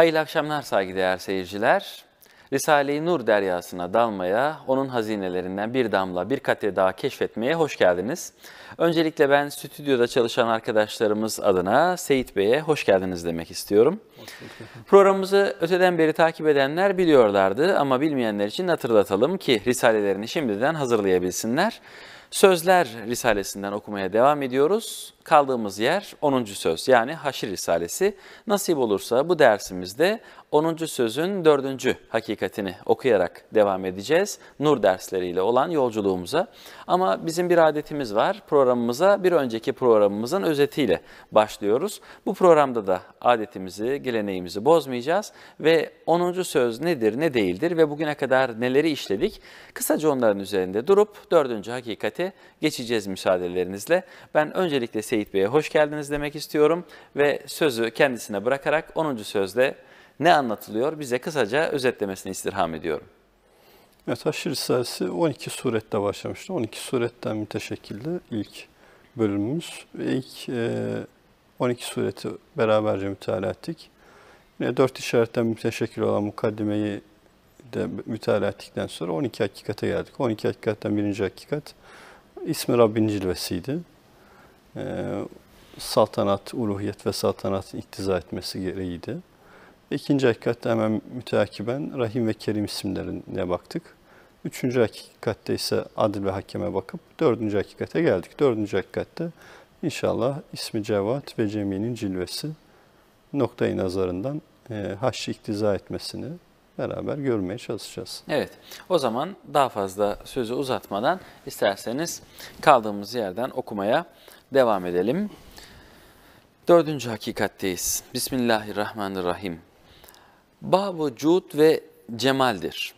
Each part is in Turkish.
Hayırlı akşamlar saygıdeğer seyirciler. Risale-i Nur deryasına dalmaya, onun hazinelerinden bir damla, bir katre daha keşfetmeye hoş geldiniz. Öncelikle ben stüdyoda çalışan arkadaşlarımız adına Seyit Bey'e hoş geldiniz demek istiyorum. Programımızı öteden beri takip edenler biliyorlardı ama bilmeyenler için hatırlatalım ki risalelerini şimdiden hazırlayabilsinler. Sözler Risalesinden okumaya devam ediyoruz. Kaldığımız yer 10. söz yani Haşir Risalesi. Nasip olursa bu dersimizde 10. sözün 4. hakikatini okuyarak devam edeceğiz. Nur dersleriyle olan yolculuğumuza. Ama bizim bir adetimiz var. Programımıza bir önceki programımızın özetiyle başlıyoruz. Bu programda da adetimizi, geleneğimizi bozmayacağız ve 10. söz nedir, ne değildir ve bugüne kadar neleri işledik? Kısaca onların üzerinde durup 4. hakikate geçeceğiz müsaadelerinizle. Ben öncelikle Seyit Bey'e hoş geldiniz demek istiyorum ve sözü kendisine bırakarak 10. sözde ne anlatılıyor bize kısaca özetlemesini istirham ediyorum. Evet Haşr Risalesi 12 surette başlamıştı. 12 suretten müteşekkilde ilk bölümümüz. İlk 12 e, sureti beraberce mütalaa ettik. Yine 4 işaretten müteşekkil olan mukaddimeyi de mütalaa ettikten sonra 12 hakikate geldik. 12 hakikatten birinci hakikat ismi Rabbin cilvesiydi. Ee, saltanat, uluhiyet ve saltanat iktiza etmesi gereğiydi. İkinci hakikatte hemen müteakiben Rahim ve Kerim isimlerine baktık. Üçüncü hakikatte ise adil ve hakeme bakıp dördüncü hakikate geldik. Dördüncü hakikatte inşallah ismi Cevat ve Cemi'nin cilvesi noktayı nazarından e, iktiza etmesini beraber görmeye çalışacağız. Evet o zaman daha fazla sözü uzatmadan isterseniz kaldığımız yerden okumaya Devam edelim. Dördüncü hakikatteyiz. Bismillahirrahmanirrahim. Babu cud ve cemaldir.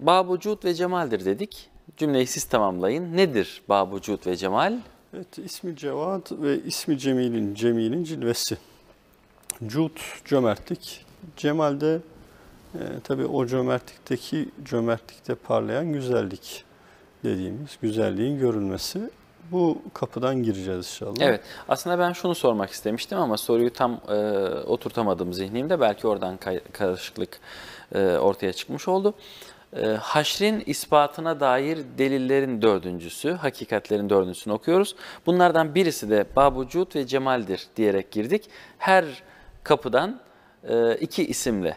Babu cud ve cemaldir dedik. Cümleyi siz tamamlayın. Nedir babu cud ve cemal? Evet, ismi cevat ve ismi cemilin, cemilin cilvesi. Cud, cömertlik. Cemal de e, tabii o cömertlikteki, cömertlikte parlayan güzellik dediğimiz güzelliğin görülmesi bu kapıdan gireceğiz inşallah. Evet. Aslında ben şunu sormak istemiştim ama soruyu tam e, oturtamadım zihnimde. Belki oradan karışıklık e, ortaya çıkmış oldu. E, haşrin ispatına dair delillerin dördüncüsü, hakikatlerin dördüncüsünü okuyoruz. Bunlardan birisi de babucut ve cemaldir diyerek girdik. Her kapıdan e, iki isimle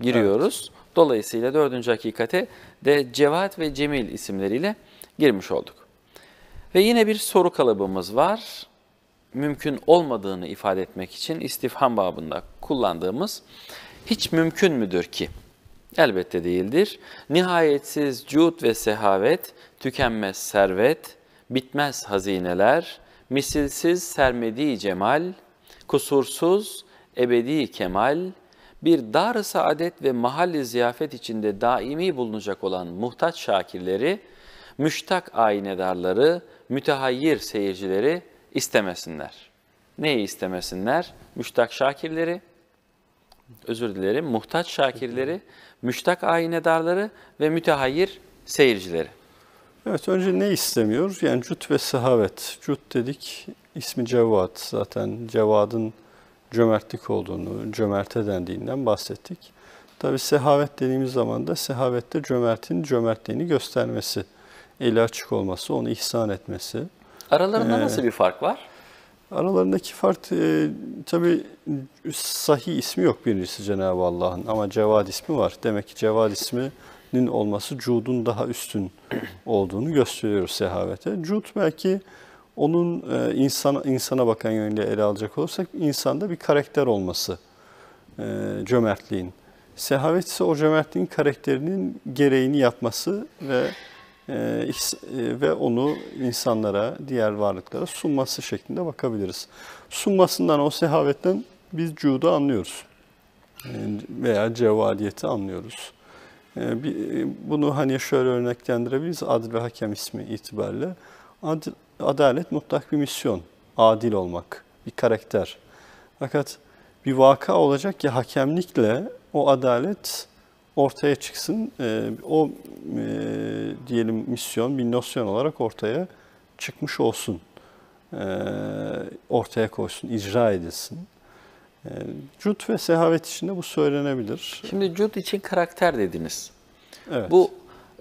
giriyoruz. Evet. Dolayısıyla dördüncü hakikate de Cevat ve Cemil isimleriyle girmiş olduk. Ve yine bir soru kalıbımız var. Mümkün olmadığını ifade etmek için istifham babında kullandığımız hiç mümkün müdür ki? Elbette değildir. Nihayetsiz cud ve sehavet, tükenmez servet, bitmez hazineler, misilsiz sermedi cemal, kusursuz ebedi kemal, bir dar saadet ve mahalli ziyafet içinde daimi bulunacak olan muhtaç şakirleri, müştak aynedarları, mütehayyir seyircileri istemesinler. Neyi istemesinler? Müştak şakirleri, özür dilerim, muhtaç şakirleri, müştak aynedarları ve mütehayyir seyircileri. Evet önce ne istemiyor? Yani cüt ve sehavet. Cüt dedik ismi Cevat. Zaten Cevad'ın cömertlik olduğunu, cömerte dendiğinden bahsettik. Tabi sehavet dediğimiz zaman da sehavette cömertin cömertliğini göstermesi eli açık olması, onu ihsan etmesi. Aralarında ee, nasıl bir fark var? Aralarındaki fark e, tabi sahi ismi yok birincisi Cenab-ı Allah'ın ama Cevad ismi var. Demek ki Cevad isminin olması Cud'un daha üstün olduğunu gösteriyor sehavete. Cud belki onun e, insan, insana bakan yönüyle ele alacak olursak insanda bir karakter olması e, cömertliğin. Sehavet ise o cömertliğin karakterinin gereğini yapması ve ee, e, ve onu insanlara, diğer varlıklara sunması şeklinde bakabiliriz. Sunmasından, o sehavetten biz cudu anlıyoruz veya cevaliyeti anlıyoruz. Ee, e, bunu hani şöyle örneklendirebiliriz adil ve hakem ismi itibariyle. Adil, adalet mutlak bir misyon, adil olmak, bir karakter. Fakat bir vaka olacak ki hakemlikle o adalet ortaya çıksın. Ee, o e, diyelim misyon, bir nosyon olarak ortaya çıkmış olsun. Ee, ortaya koysun, icra edilsin. cud ee, ve sehavet içinde bu söylenebilir. Şimdi cud için karakter dediniz. Evet. Bu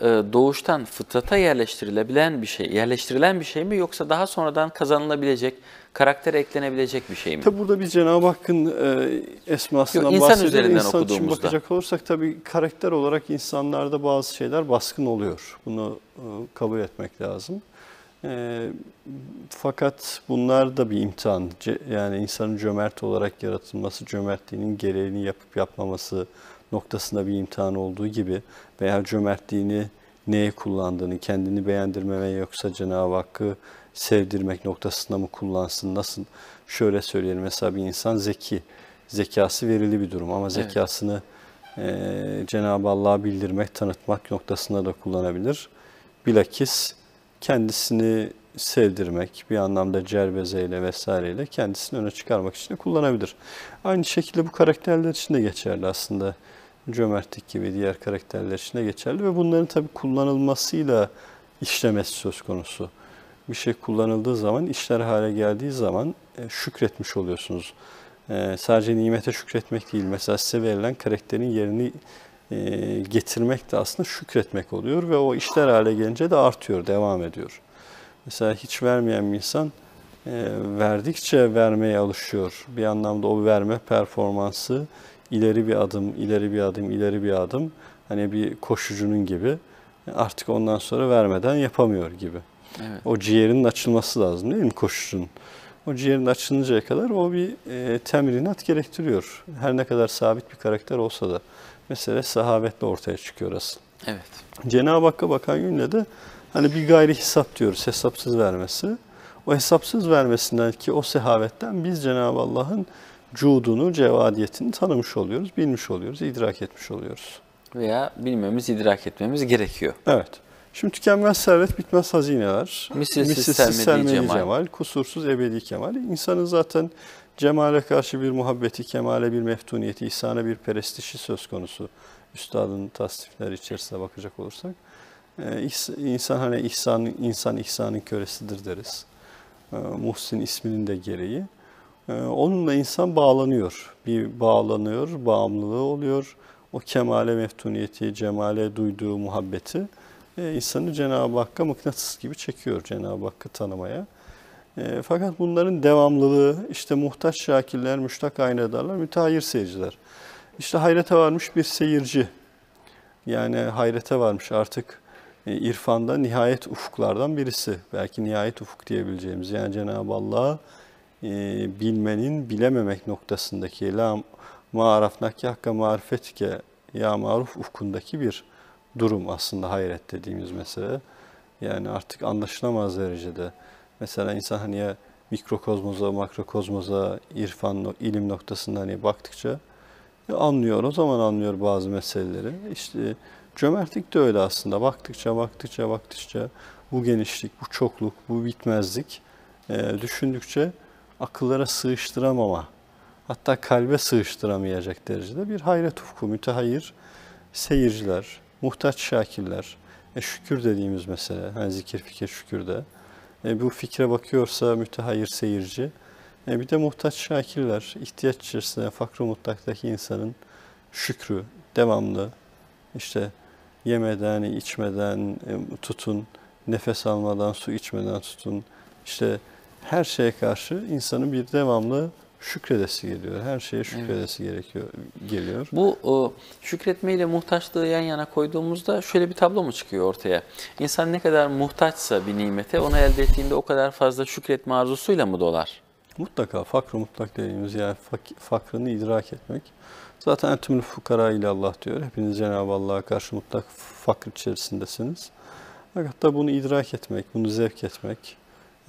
e, doğuştan fıtrata yerleştirilebilen bir şey, yerleştirilen bir şey mi yoksa daha sonradan kazanılabilecek Karakter eklenebilecek bir şey mi? Tabi burada bir Cenab-ı Hakk'ın e, esmasından Yok, bahsediyoruz. Üzerinden insan için bakacak olursak tabi karakter olarak insanlarda bazı şeyler baskın oluyor. Bunu e, kabul etmek lazım. E, fakat bunlar da bir imtihan. Ce, yani insanın cömert olarak yaratılması, cömertliğinin gereğini yapıp yapmaması noktasında bir imtihan olduğu gibi veya cömertliğini neye kullandığını, kendini beğendirmeme yoksa Cenab-ı Hakk'ı sevdirmek noktasında mı kullansın? Nasıl? Şöyle söyleyelim mesela bir insan zeki, zekası verili bir durum ama zekasını evet. e, Cenab-ı Allah'a bildirmek, tanıtmak noktasında da kullanabilir. Bilakis kendisini sevdirmek, bir anlamda cerbezeyle vesaireyle kendisini öne çıkarmak için de kullanabilir. Aynı şekilde bu karakterler için de geçerli aslında. Cömertlik gibi diğer karakterler için de geçerli ve bunların tabii kullanılmasıyla işlemesi söz konusu bir şey kullanıldığı zaman, işler hale geldiği zaman e, şükretmiş oluyorsunuz. E, sadece nimete şükretmek değil, mesela size verilen karakterin yerini e, getirmek de aslında şükretmek oluyor ve o işler hale gelince de artıyor, devam ediyor. Mesela hiç vermeyen bir insan e, verdikçe vermeye alışıyor. Bir anlamda o verme performansı ileri bir adım, ileri bir adım, ileri bir adım. Hani bir koşucunun gibi e, artık ondan sonra vermeden yapamıyor gibi. Evet. O ciğerin açılması lazım değil mi koşuşun? O ciğerin açılıncaya kadar o bir e, temrinat gerektiriyor. Her ne kadar sabit bir karakter olsa da. mesela sahabetle ortaya çıkıyor asıl. Evet. Cenab-ı Hakk'a bakan günle de hani bir gayri hesap diyoruz. Hesapsız vermesi. O hesapsız vermesinden ki o sehavetten biz Cenab-ı Allah'ın cudunu, cevadiyetini tanımış oluyoruz, bilmiş oluyoruz, idrak etmiş oluyoruz. Veya bilmemiz, idrak etmemiz gerekiyor. Evet. Şimdi tükenmez servet, bitmez hazineler. Misilsiz, Misilsiz sermedi, cemal. cemal. Kusursuz ebedi kemal. İnsanın zaten cemale karşı bir muhabbeti, kemale bir meftuniyeti, ihsana bir perestişi söz konusu. Üstadın tasnifleri içerisinde bakacak olursak. Ee, insan hani ihsan, insan ihsanın köresidir deriz. Ee, Muhsin isminin de gereği. Ee, onunla insan bağlanıyor. Bir bağlanıyor, bağımlılığı oluyor. O kemale meftuniyeti, cemale duyduğu muhabbeti e, insanı Cenab-ı Hakk'a mıknatıs gibi çekiyor Cenab-ı Hakk'ı tanımaya. E, fakat bunların devamlılığı işte muhtaç şakiller, müştak aynadarlar, mütahir seyirciler. İşte hayrete varmış bir seyirci. Yani hayrete varmış artık e, irfanda nihayet ufuklardan birisi. Belki nihayet ufuk diyebileceğimiz. Yani Cenab-ı Allah'ı e, bilmenin bilememek noktasındaki la marafnaki hakka marifetike ya maruf ufkundaki bir durum aslında hayret dediğimiz mesele. Yani artık anlaşılamaz derecede. Mesela insan hani ya mikrokozmoza, makrokozmoza, irfan, ilim noktasında hani baktıkça e, anlıyor. O zaman anlıyor bazı meseleleri. İşte cömertlik de öyle aslında. Baktıkça, baktıkça, baktıkça bu genişlik, bu çokluk, bu bitmezlik e, düşündükçe akıllara sığıştıramama, hatta kalbe sığıştıramayacak derecede bir hayret ufku, mütehayir seyirciler, muhtaç şakirler, e, şükür dediğimiz mesele, yani zikir, fikir, şükür de. E, bu fikre bakıyorsa mütehayir seyirci. E, bir de muhtaç şakirler, ihtiyaç içerisinde fakr mutlaktaki insanın şükrü, devamlı işte yemeden, içmeden e, tutun, nefes almadan, su içmeden tutun. İşte her şeye karşı insanın bir devamlı şükredesi geliyor. Her şeye şükredesi evet. gerekiyor geliyor. Bu o, ile muhtaçlığı yan yana koyduğumuzda şöyle bir tablo mu çıkıyor ortaya? İnsan ne kadar muhtaçsa bir nimete onu elde ettiğinde o kadar fazla şükretme arzusuyla mı dolar? Mutlaka fakr mutlak dediğimiz yani fak, fakrını idrak etmek. Zaten tümlü fukara ile Allah diyor. Hepiniz Cenab-ı Allah'a karşı mutlak fakr içerisindesiniz. Fakat da bunu idrak etmek, bunu zevk etmek,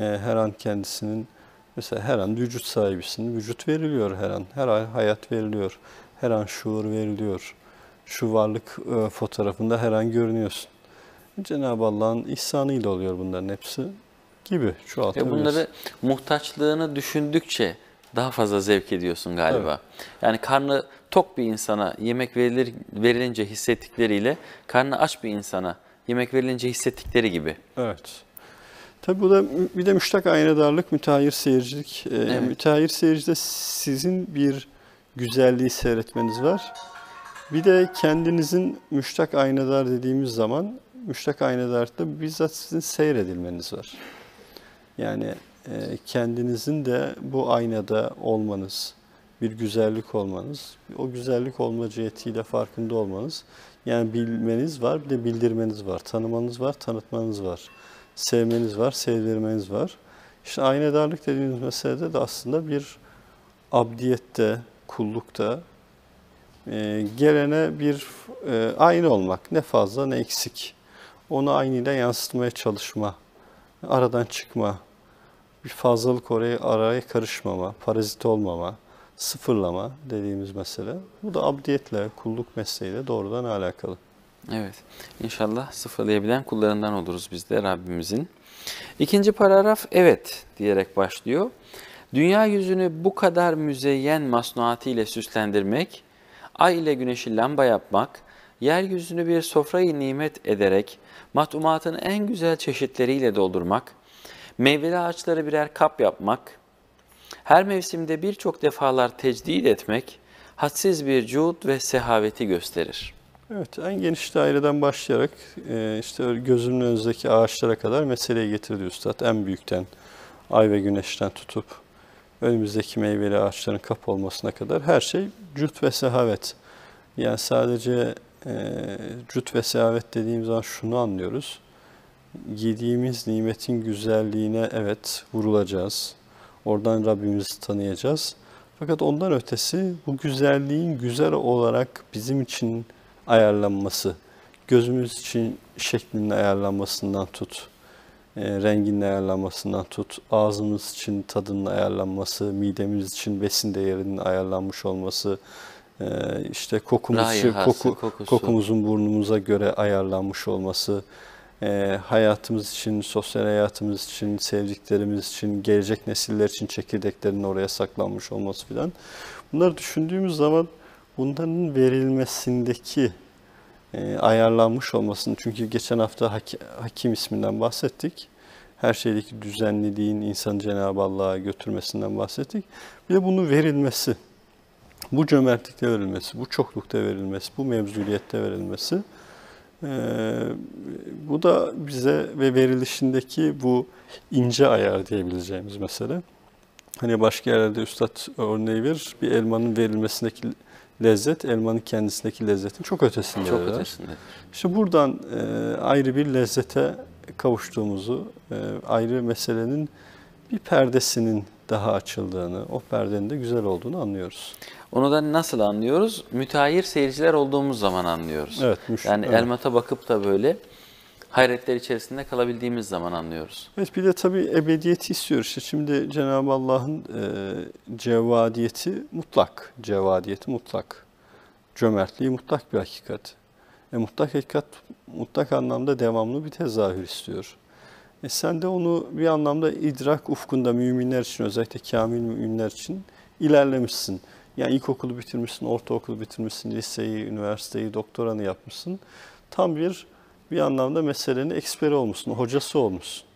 e, her an kendisinin Mesela her an vücut sahibisin. Vücut veriliyor her an. Her an hayat veriliyor. Her an şuur veriliyor. Şu varlık e, fotoğrafında her an görünüyorsun. Cenab-ı Allah'ın ihsanıyla oluyor bunların hepsi gibi e, çoğaltabiliriz. Ve bunları muhtaçlığını düşündükçe daha fazla zevk ediyorsun galiba. Evet. Yani karnı tok bir insana yemek verilir, verilince hissettikleriyle karnı aç bir insana yemek verilince hissettikleri gibi. Evet. Tabii bu da bir de müştak aynadarlık, müteahhir seyircilik. Ee, evet. Müteahhir seyircide sizin bir güzelliği seyretmeniz var. Bir de kendinizin müştak aynadar dediğimiz zaman müştak aynadarlıkta bizzat sizin seyredilmeniz var. Yani e, kendinizin de bu aynada olmanız, bir güzellik olmanız, o güzellik olma cihetiyle farkında olmanız, yani bilmeniz var, bir de bildirmeniz var, tanımanız var, tanıtmanız var sevmeniz var, sevdirmeniz var. İşte aynedarlık dediğimiz meselede de aslında bir abdiyette, kullukta e, gelene bir e, aynı olmak. Ne fazla ne eksik. Onu aynıyla yansıtmaya çalışma. Aradan çıkma. Bir fazlalık oraya araya karışmama, parazit olmama, sıfırlama dediğimiz mesele. Bu da abdiyetle, kulluk mesleğiyle doğrudan alakalı. Evet. İnşallah sıfırlayabilen kullarından oluruz biz de Rabbimizin. İkinci paragraf evet diyerek başlıyor. Dünya yüzünü bu kadar müzeyyen masnuatiyle ile süslendirmek, ay ile güneşi lamba yapmak, yeryüzünü bir sofrayı nimet ederek matumatın en güzel çeşitleriyle doldurmak, meyveli ağaçları birer kap yapmak, her mevsimde birçok defalar tecdid etmek, hadsiz bir cud ve sehaveti gösterir.'' Evet, en geniş daireden başlayarak e, işte gözümün önündeki ağaçlara kadar meseleyi getirdi Üstad. En büyükten, ay ve güneşten tutup önümüzdeki meyveli ağaçların kap olmasına kadar her şey cüt ve sehavet. Yani sadece e, cüt ve sehavet dediğim zaman şunu anlıyoruz. Yediğimiz nimetin güzelliğine evet vurulacağız. Oradan Rabbimizi tanıyacağız. Fakat ondan ötesi bu güzelliğin güzel olarak bizim için ayarlanması, gözümüz için şeklinin ayarlanmasından tut, e, renginin ayarlanmasından tut, ağzımız için tadının ayarlanması, midemiz için besin değerinin ayarlanmış olması, e, işte kokumuz, Rayihası, koku, kokusu. kokumuzun burnumuza göre ayarlanmış olması, e, hayatımız için, sosyal hayatımız için, sevdiklerimiz için, gelecek nesiller için çekirdeklerin oraya saklanmış olması filan. Bunları düşündüğümüz zaman bunların verilmesindeki e, ayarlanmış olmasını çünkü geçen hafta hak, hakim isminden bahsettik. Her şeydeki düzenliliğin insanı Cenab-ı Allah'a götürmesinden bahsettik. Bir de bunu verilmesi, bu cömertlikte verilmesi, bu çoklukta verilmesi, bu mevzuliyette verilmesi e, bu da bize ve verilişindeki bu ince ayar diyebileceğimiz mesele. Hani başka yerlerde üstad örneği verir, bir elmanın verilmesindeki lezzet elmanın kendisindeki lezzetin çok ötesinde. Çok ötesinde. İşte buradan e, ayrı bir lezzete kavuştuğumuzu, e, ayrı meselenin bir perdesinin daha açıldığını, o perdenin de güzel olduğunu anlıyoruz. Onu da nasıl anlıyoruz? Müteahhir seyirciler olduğumuz zaman anlıyoruz. Evet. Müşteri, yani evet. elmata bakıp da böyle hayretler içerisinde kalabildiğimiz zaman anlıyoruz. Evet bir de tabii ebediyeti istiyoruz. İşte şimdi Cenab-ı Allah'ın e, cevadiyeti mutlak, cevadiyeti mutlak. Cömertliği mutlak bir hakikat. E, mutlak hakikat mutlak anlamda devamlı bir tezahür istiyor. E, sen de onu bir anlamda idrak ufkunda müminler için özellikle kamil müminler için ilerlemişsin. Yani ilkokulu bitirmişsin, ortaokulu bitirmişsin, liseyi, üniversiteyi, doktoranı yapmışsın. Tam bir bir anlamda meselenin eksperi olmuşsun, hocası olmuşsun.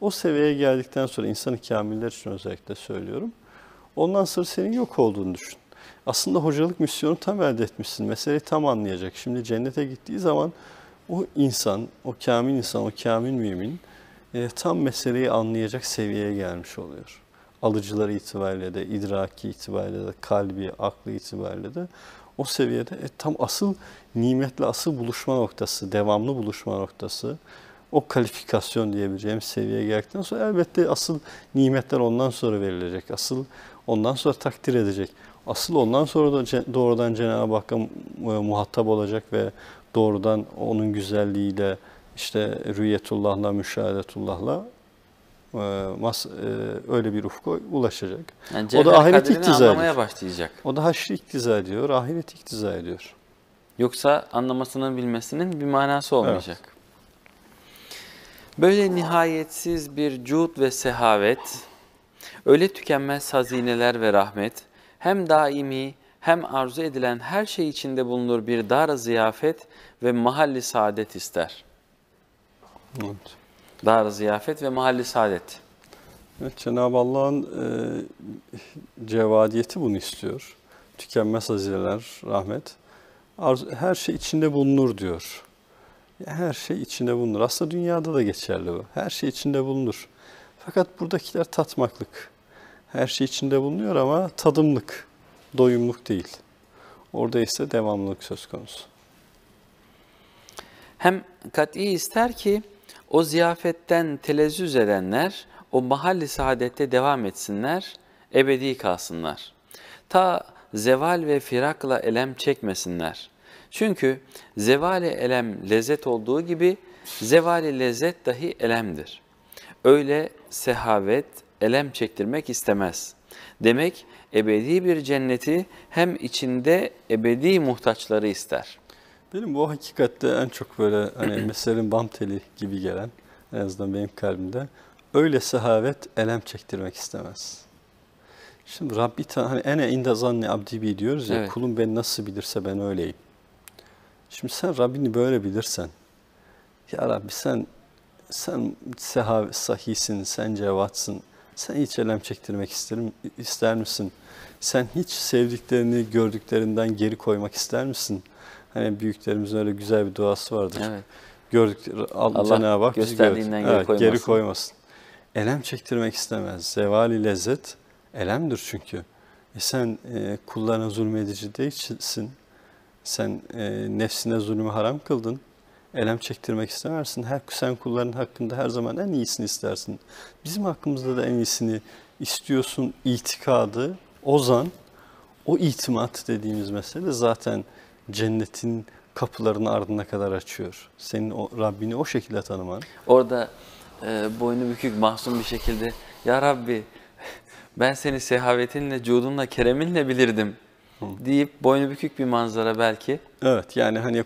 O seviyeye geldikten sonra insanı kamiller için özellikle söylüyorum. Ondan sonra senin yok olduğunu düşün. Aslında hocalık misyonu tam elde etmişsin. Meseleyi tam anlayacak. Şimdi cennete gittiği zaman o insan, o kamil insan, o kamil mümin e, tam meseleyi anlayacak seviyeye gelmiş oluyor. Alıcıları itibariyle de, idraki itibariyle de, kalbi, aklı itibariyle de o seviyede e, tam asıl nimetle asıl buluşma noktası, devamlı buluşma noktası o kalifikasyon diyebileceğim seviyeye geldikten sonra elbette asıl nimetler ondan sonra verilecek. Asıl ondan sonra takdir edecek. Asıl ondan sonra da doğrudan Cenab-ı Hakk'a e, muhatap olacak ve doğrudan onun güzelliğiyle işte rüyetullahla, müşahedetullahla e, mas, e, öyle bir ufka ulaşacak. Yani o da ahiret iktiza anlamaya başlayacak. O da haşri iktiza ediyor, ahiret iktiza ediyor. Yoksa anlamasının bilmesinin bir manası olmayacak. Evet. Böyle nihayetsiz bir cud ve sehavet, öyle tükenmez hazineler ve rahmet, hem daimi hem arzu edilen her şey içinde bulunur bir dar ziyafet ve mahalli saadet ister. Evet. Dar-ı Ziyafet ve Mahalli Saadet. Evet, Cenab-ı Allah'ın e, cevadiyeti bunu istiyor. Tükenmez hazineler, rahmet. her şey içinde bulunur diyor. Her şey içinde bulunur. Aslında dünyada da geçerli bu. Her şey içinde bulunur. Fakat buradakiler tatmaklık. Her şey içinde bulunuyor ama tadımlık, doyumluk değil. Orada ise devamlılık söz konusu. Hem kat'i ister ki o ziyafetten telezzüz edenler o mahalli saadette devam etsinler, ebedi kalsınlar. Ta zeval ve firakla elem çekmesinler. Çünkü zevali elem lezzet olduğu gibi zevali lezzet dahi elemdir. Öyle sehavet elem çektirmek istemez. Demek ebedi bir cenneti hem içinde ebedi muhtaçları ister.'' Benim bu hakikatte en çok böyle hani meselenin bam teli gibi gelen en azından benim kalbimde öyle sehavet elem çektirmek istemez. Şimdi Rabbi hani ene inde zanni abdi diyoruz ya evet. kulum beni nasıl bilirse ben öyleyim. Şimdi sen Rabbini böyle bilirsen ya Rabbi sen sen sehav, sahisin, sen cevatsın. Sen hiç elem çektirmek isterim, ister misin? Sen hiç sevdiklerini gördüklerinden geri koymak ister misin?'' Hani büyüklerimizin öyle güzel bir duası vardır. Evet. Gördük Allah, Allah Cenab-ı Hak gösterdiğinden geri, evet, geri koymasın. Elem çektirmek istemez. Zevali lezzet elemdir çünkü. E sen e, kullarına zulmedici değilsin. Sen e, nefsine zulmü haram kıldın. Elem çektirmek istemezsin. Her, sen kulların hakkında her zaman en iyisini istersin. Bizim hakkımızda da en iyisini istiyorsun itikadı, ozan, o itimat dediğimiz mesele zaten cennetin kapılarını ardına kadar açıyor. Senin o, Rabbini o şekilde tanıman. Orada e, boynu bükük mahzun bir şekilde ya Rabbi ben seni sehavetinle, cudunla, kereminle bilirdim Hı. deyip boynu bükük bir manzara belki. Evet yani hani e,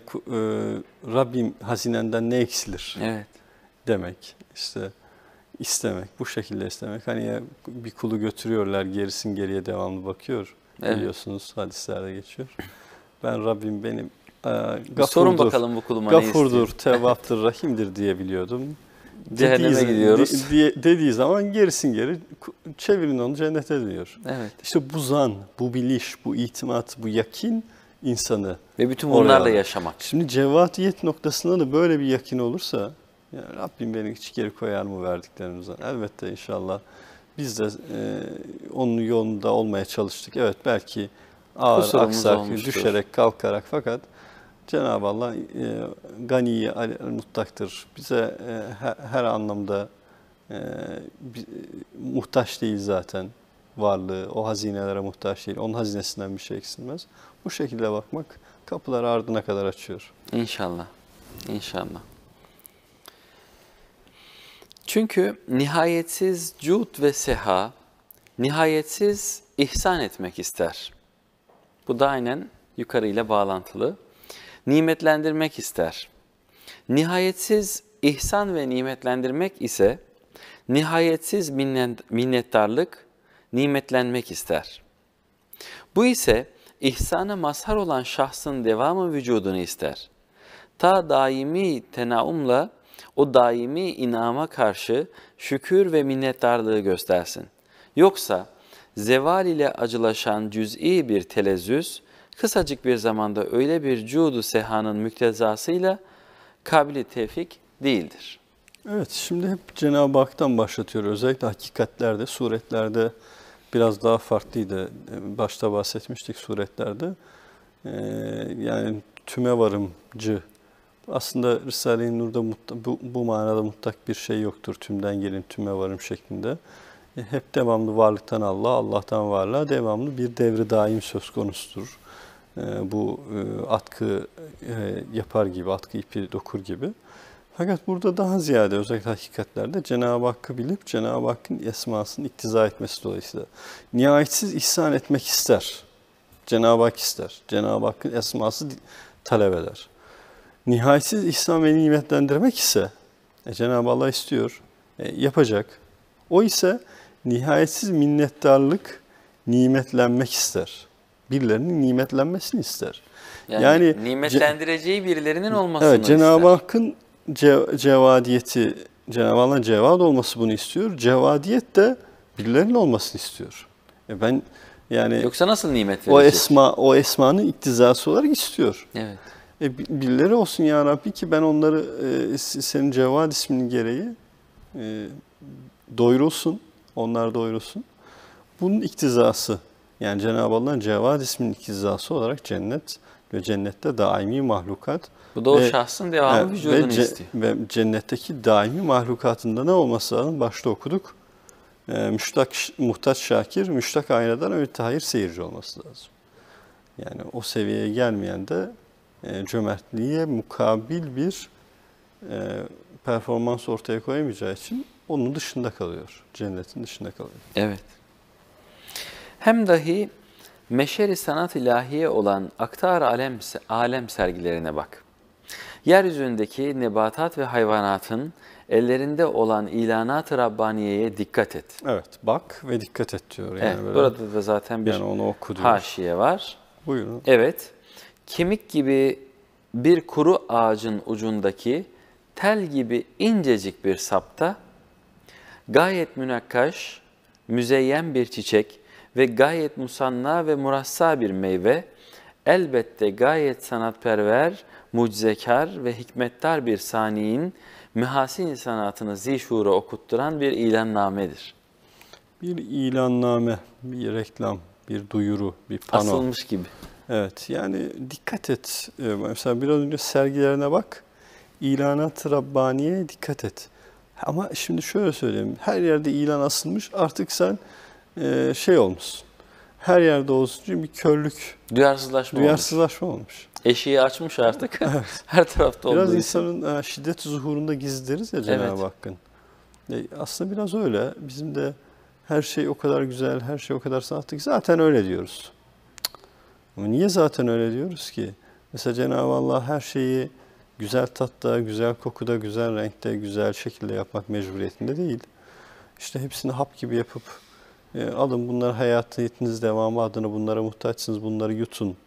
Rabbim hazinenden ne eksilir evet. demek işte istemek bu şekilde istemek. Hani ya bir kulu götürüyorlar gerisin geriye devamlı bakıyor evet. biliyorsunuz hadislerde geçiyor ben Rabbim benim e, gafurdur, Sorun bakalım bu kuluma Gafurdur, tevvaptır, rahimdir diye biliyordum. Cehenneme gidiyoruz. De, de, dediği zaman gerisin geri çevirin onu cennete dönüyor. Evet. İşte bu zan, bu biliş, bu itimat, bu yakin insanı. Ve bütün bunlarla oraya. yaşamak. Şimdi cevatiyet noktasında da böyle bir yakin olursa yani Rabbim beni hiç geri koyar mı verdiklerimizden? Elbette inşallah. Biz de e, onun yolunda olmaya çalıştık. Evet belki ağır Kusurumuz aksak, düşerek, kalkarak fakat Cenab-ı Allah e, ganiyi mutlaktır. Bize e, her, her anlamda e, bir, muhtaç değil zaten varlığı. O hazinelere muhtaç değil. Onun hazinesinden bir şey eksilmez. Bu şekilde bakmak kapıları ardına kadar açıyor. İnşallah. İnşallah. Çünkü nihayetsiz cud ve seha, nihayetsiz ihsan etmek ister. Bu da aynen yukarı ile bağlantılı. Nimetlendirmek ister. Nihayetsiz ihsan ve nimetlendirmek ise nihayetsiz minnettarlık, nimetlenmek ister. Bu ise ihsana mazhar olan şahsın devamı vücudunu ister. Ta daimi tenaumla o daimi inama karşı şükür ve minnettarlığı göstersin. Yoksa zeval ile acılaşan cüz'i bir telezzüz, kısacık bir zamanda öyle bir cudu sehanın müktezasıyla kabili tevfik değildir. Evet şimdi hep Cenab-ı Hak'tan başlatıyor. Özellikle hakikatlerde, suretlerde biraz daha farklıydı. Başta bahsetmiştik suretlerde. Ee, yani tüme varımcı. Aslında Risale-i Nur'da bu, bu manada mutlak bir şey yoktur. Tümden gelin tüme varım şeklinde. E, hep devamlı varlıktan Allah, Allah'tan varlığa devamlı bir devri daim söz konusudur. E, bu e, atkı yapar gibi, atkı ipi dokur gibi. Fakat burada daha ziyade özellikle hakikatlerde Cenab-ı Hakk'ı bilip Cenab-ı Hakk'ın esmasını iktiza etmesi dolayısıyla nihayetsiz ihsan etmek ister. Cenab-ı Hak ister. Cenab-ı Hakk'ın esması talep eder. Nihayetsiz ihsan ve nimetlendirmek ise e, Cenab-ı Allah istiyor, e, yapacak. O ise nihayetsiz minnettarlık nimetlenmek ister. Birilerinin nimetlenmesini ister. Yani, yani nimetlendireceği birilerinin olmasını evet, Cenab-ı ister. Cenab-ı Hakk'ın cevadiyeti, Cenab-ı Allah'ın cevad olması bunu istiyor. Cevadiyet de birilerinin olmasını istiyor. E ben yani Yoksa nasıl nimet verecek? O esma o esmanın iktizası olarak istiyor. Evet. E, birileri olsun ya Rabbi ki ben onları e, senin cevad isminin gereği e, doyurulsun. Onlar doyurulsun. Bunun iktizası yani Cenab-ı Allah'ın cevad isminin iktizası olarak cennet ve cennette daimi mahlukat. Bu da o ve, şahsın devamı e, vücudunu ve ce, Ve cennetteki daimi mahlukatında ne olması lazım? Başta okuduk. E, müştak, muhtaç şakir, müştak aynadan mütahir seyirci olması lazım. Yani o seviyeye gelmeyen de e, cömertliğe mukabil bir e, performans ortaya koyamayacağı için onun dışında kalıyor. Cennetin dışında kalıyor. Evet. Hem dahi meşeri sanat ilahiye olan aktar alem, alem sergilerine bak. Yeryüzündeki nebatat ve hayvanatın ellerinde olan ilanat-ı Rabbaniye'ye dikkat et. Evet, bak ve dikkat et diyor. Yani evet, böyle, burada da zaten bir yani onu oku haşiye var. Buyurun. Evet, kemik gibi bir kuru ağacın ucundaki tel gibi incecik bir sapta Gayet münakkaş, müzeyyen bir çiçek ve gayet musanna ve murassa bir meyve, elbette gayet sanatperver, mucizekar ve hikmettar bir saniyin mühasin sanatını zişura okutturan bir ilannamedir. Bir ilanname, bir reklam, bir duyuru, bir pano. Asılmış gibi. Evet yani dikkat et. E, mesela biraz önce sergilerine bak. İlanat Rabbaniye dikkat et. Ama şimdi şöyle söyleyeyim. Her yerde ilan asılmış. Artık sen e, şey olmuşsun. Her yerde olsun bir körlük. Duyarsızlaşma, duyarsızlaşma olmuş. olmuş. Eşiği açmış artık. evet. Her tarafta Biraz insanın e, şiddet zuhurunda gizleriz ya Cenab-ı evet. Hakk'ın. E, aslında biraz öyle. Bizim de her şey o kadar güzel, her şey o kadar sanatlı ki zaten öyle diyoruz. Ama niye zaten öyle diyoruz ki? Mesela Cenab-ı Allah her şeyi güzel tatta, güzel kokuda, güzel renkte, güzel şekilde yapmak mecburiyetinde değil. İşte hepsini hap gibi yapıp e, alın bunları hayatınız devamı adına bunlara muhtaçsınız, bunları yutun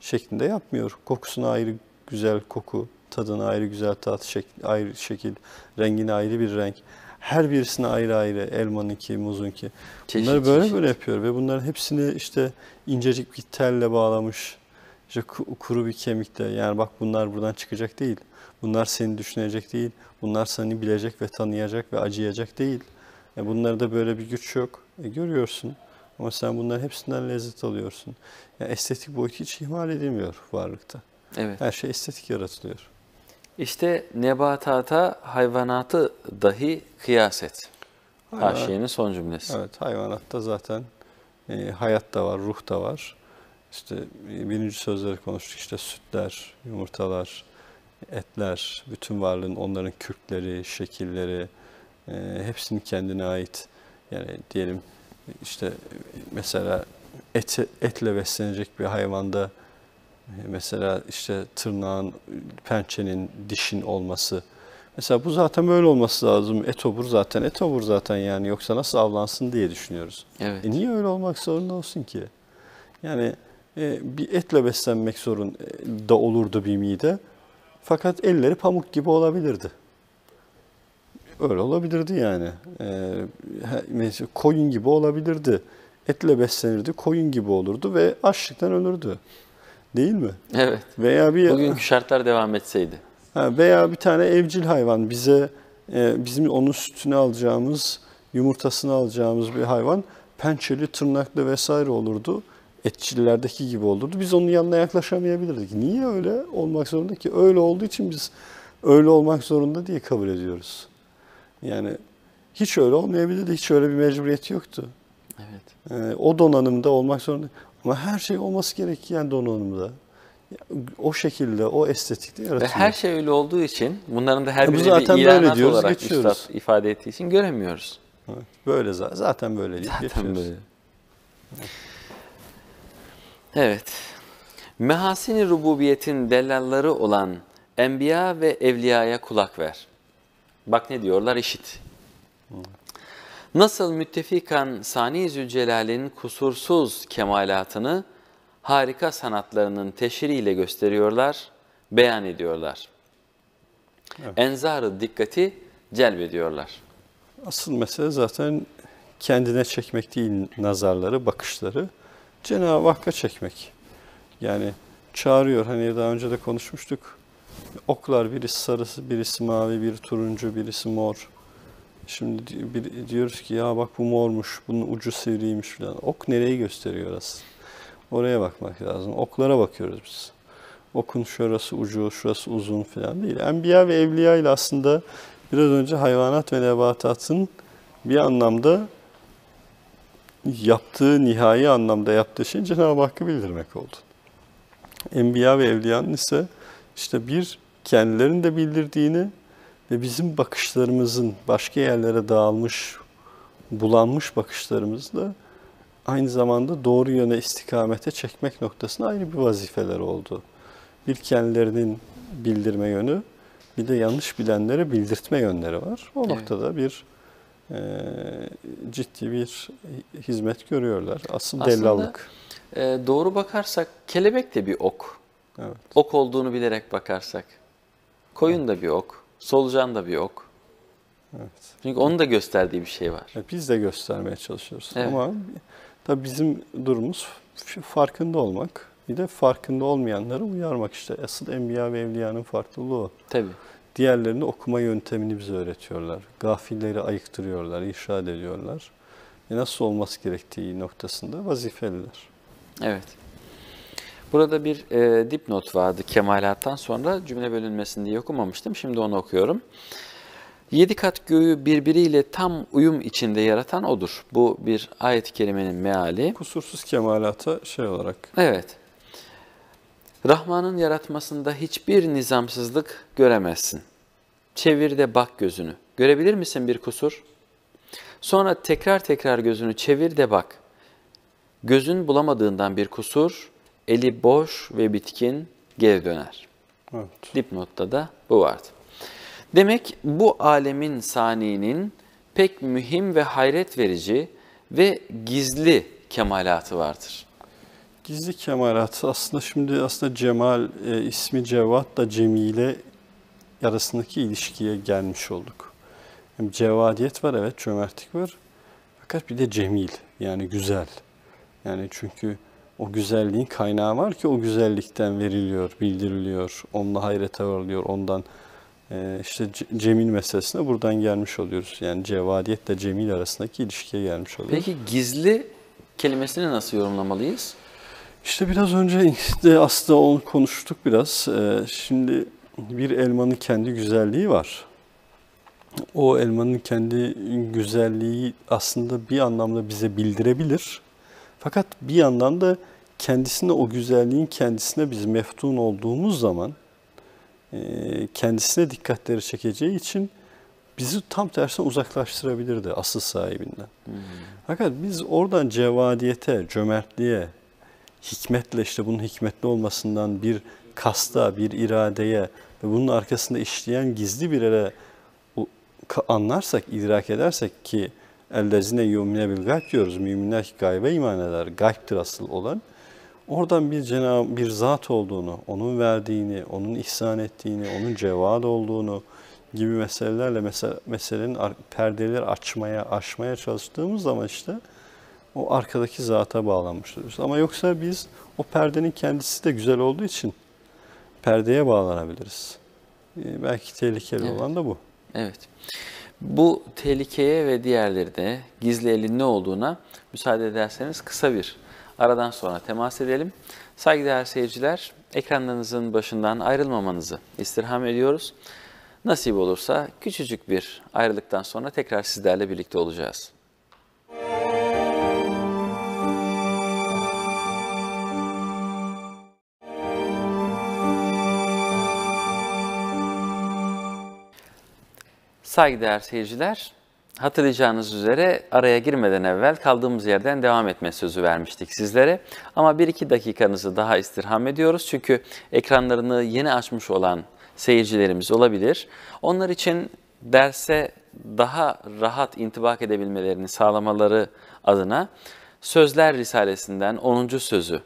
şeklinde yapmıyor. Kokusuna ayrı güzel koku, tadına ayrı güzel tat, şek ayrı şekil, rengine ayrı bir renk. Her birisine ayrı ayrı elmanınki, muzunki. Bunları çeşit, böyle çeşit. böyle yapıyor ve bunların hepsini işte incecik bir telle bağlamış işte kuru bir kemikte yani bak bunlar buradan çıkacak değil. Bunlar seni düşünecek değil. Bunlar seni bilecek ve tanıyacak ve acıyacak değil. E bunlarda böyle bir güç yok. E görüyorsun. Ama sen bunların hepsinden lezzet alıyorsun. Yani estetik boyut hiç ihmal edilmiyor varlıkta. Evet. Her şey estetik yaratılıyor. İşte nebatata hayvanatı dahi kıyas et. Haşiyenin son cümlesi. Evet hayvanatta zaten e, hayat da var, ruh da var işte birinci sözleri konuştuk işte sütler, yumurtalar, etler, bütün varlığın onların kürkleri, şekilleri e, hepsinin kendine ait. Yani diyelim işte mesela et, etle beslenecek bir hayvanda e, mesela işte tırnağın, pençenin, dişin olması. Mesela bu zaten böyle olması lazım. Et obur zaten, et obur zaten yani yoksa nasıl avlansın diye düşünüyoruz. Evet. E niye öyle olmak zorunda olsun ki? Yani e, bir etle beslenmek zorunda e, olurdu bir mide. Fakat elleri pamuk gibi olabilirdi. Öyle olabilirdi yani. Mesela koyun gibi olabilirdi. Etle beslenirdi, koyun gibi olurdu ve açlıktan ölürdü. Değil mi? Evet. Veya bir bugünkü şartlar devam etseydi. Ha, veya bir tane evcil hayvan bize e, bizim onun sütünü alacağımız, yumurtasını alacağımız bir hayvan pençeli, tırnaklı vesaire olurdu etçilerdeki gibi olurdu. Biz onun yanına yaklaşamayabilirdik. Niye öyle olmak zorunda ki? Öyle olduğu için biz öyle olmak zorunda diye kabul ediyoruz. Yani hiç öyle olmayabilirdi. Hiç öyle bir mecburiyet yoktu. Evet. Ee, o donanımda olmak zorunda. Ama her şey olması gereken donanımda. O şekilde, o estetikte yaratılıyor. Ve her şey öyle olduğu için bunların da her ya e, birini zaten bir ilanat diyoruz, olarak geçiyoruz. ifade ettiği için göremiyoruz. böyle zaten. Zaten böyle. Zaten geçiyoruz. böyle. Evet. Evet. Mehasini rububiyetin dellalları olan enbiya ve evliyaya kulak ver. Bak ne diyorlar işit. Nasıl müttefikan Sani Zülcelal'in kusursuz kemalatını harika sanatlarının teşhiriyle gösteriyorlar, beyan ediyorlar. Evet. Enzarı dikkati celbediyorlar. Asıl mesele zaten kendine çekmek değil nazarları, bakışları. Cenab-ı Hakk'a çekmek. Yani çağırıyor hani daha önce de konuşmuştuk. Oklar birisi sarısı, birisi mavi, bir turuncu, birisi mor. Şimdi diyoruz ki ya bak bu mormuş, bunun ucu sivriymiş falan. Ok nereyi gösteriyor aslında? Oraya bakmak lazım. Oklara bakıyoruz biz. Okun şurası ucu, şurası uzun falan değil. Enbiya ve evliya ile aslında biraz önce hayvanat ve nebatatın bir anlamda yaptığı nihai anlamda yaptığı şey Cenab-ı Hakk'ı bildirmek oldu. Enbiya ve evliyanın ise işte bir kendilerinin de bildirdiğini ve bizim bakışlarımızın başka yerlere dağılmış, bulanmış bakışlarımızla aynı zamanda doğru yöne istikamete çekmek noktasında ayrı bir vazifeler oldu. Bir kendilerinin bildirme yönü, bir de yanlış bilenlere bildirtme yönleri var. O evet. noktada bir ee, ciddi bir hizmet görüyorlar. asıl Aslında dellallık. E, doğru bakarsak kelebek de bir ok. Evet. Ok olduğunu bilerek bakarsak. Koyun da bir ok, solucan da bir ok. Evet. Çünkü onun da gösterdiği bir şey var. Evet, biz de göstermeye çalışıyoruz evet. ama tabii bizim durumumuz farkında olmak. Bir de farkında olmayanları uyarmak işte. Asıl enbiya ve evliyanın farklılığı o. Tabii. Diğerlerini okuma yöntemini bize öğretiyorlar. Gafilleri ayıktırıyorlar, irşad ediyorlar. E nasıl olması gerektiği noktasında vazifeliler. Evet. Burada bir e, dipnot vardı kemalattan sonra cümle bölünmesini diye okumamıştım. Şimdi onu okuyorum. Yedi kat göğü birbiriyle tam uyum içinde yaratan odur. Bu bir ayet-i kerimenin meali. Kusursuz kemalata şey olarak. Evet. Rahman'ın yaratmasında hiçbir nizamsızlık göremezsin. Çevir de bak gözünü. Görebilir misin bir kusur? Sonra tekrar tekrar gözünü çevir de bak. Gözün bulamadığından bir kusur, eli boş ve bitkin geri döner. Evet. Dipnotta da bu vardı. Demek bu alemin saniyinin pek mühim ve hayret verici ve gizli kemalatı vardır. Gizli kemalat aslında şimdi aslında Cemal e, ismi Cevat da Cemile arasındaki ilişkiye gelmiş olduk. Hem cevadiyet var evet çömertlik var. Fakat bir de cemil yani güzel. Yani çünkü o güzelliğin kaynağı var ki o güzellikten veriliyor, bildiriliyor, onunla hayrete varılıyor, ondan e, işte Cemil meselesine buradan gelmiş oluyoruz. Yani cevadiyet de Cemil arasındaki ilişkiye gelmiş oluyoruz. Peki gizli kelimesini nasıl yorumlamalıyız? İşte biraz önce de aslında onu konuştuk biraz. Ee, şimdi bir elmanın kendi güzelliği var. O elmanın kendi güzelliği aslında bir anlamda bize bildirebilir. Fakat bir yandan da kendisine o güzelliğin kendisine biz meftun olduğumuz zaman e, kendisine dikkatleri çekeceği için bizi tam tersine uzaklaştırabilirdi asıl sahibinden. Hmm. Fakat biz oradan cevadiyete, cömertliğe, hikmetle işte bunun hikmetli olmasından bir kasta, bir iradeye ve bunun arkasında işleyen gizli bir ele anlarsak, idrak edersek ki ellezine yumine bil gayb diyoruz. Müminler ki gaybe iman eder. Gaybtir asıl olan. Oradan bir cenab bir zat olduğunu, onun verdiğini, onun ihsan ettiğini, onun cevad olduğunu gibi meselelerle mesela meselenin perdeleri açmaya, aşmaya çalıştığımız zaman işte o arkadaki zata bağlanmış oluyoruz. Ama yoksa biz o perdenin kendisi de güzel olduğu için perdeye bağlanabiliriz. E, belki tehlikeli evet. olan da bu. Evet. Bu tehlikeye ve diğerleri de gizli elin ne olduğuna müsaade ederseniz kısa bir aradan sonra temas edelim. Saygıdeğer seyirciler, ekranlarınızın başından ayrılmamanızı istirham ediyoruz. Nasip olursa küçücük bir ayrılıktan sonra tekrar sizlerle birlikte olacağız. Müzik Saygıdeğer seyirciler, hatırlayacağınız üzere araya girmeden evvel kaldığımız yerden devam etme sözü vermiştik sizlere. Ama bir iki dakikanızı daha istirham ediyoruz çünkü ekranlarını yeni açmış olan seyircilerimiz olabilir. Onlar için derse daha rahat intibak edebilmelerini sağlamaları adına Sözler Risalesi'nden 10. sözü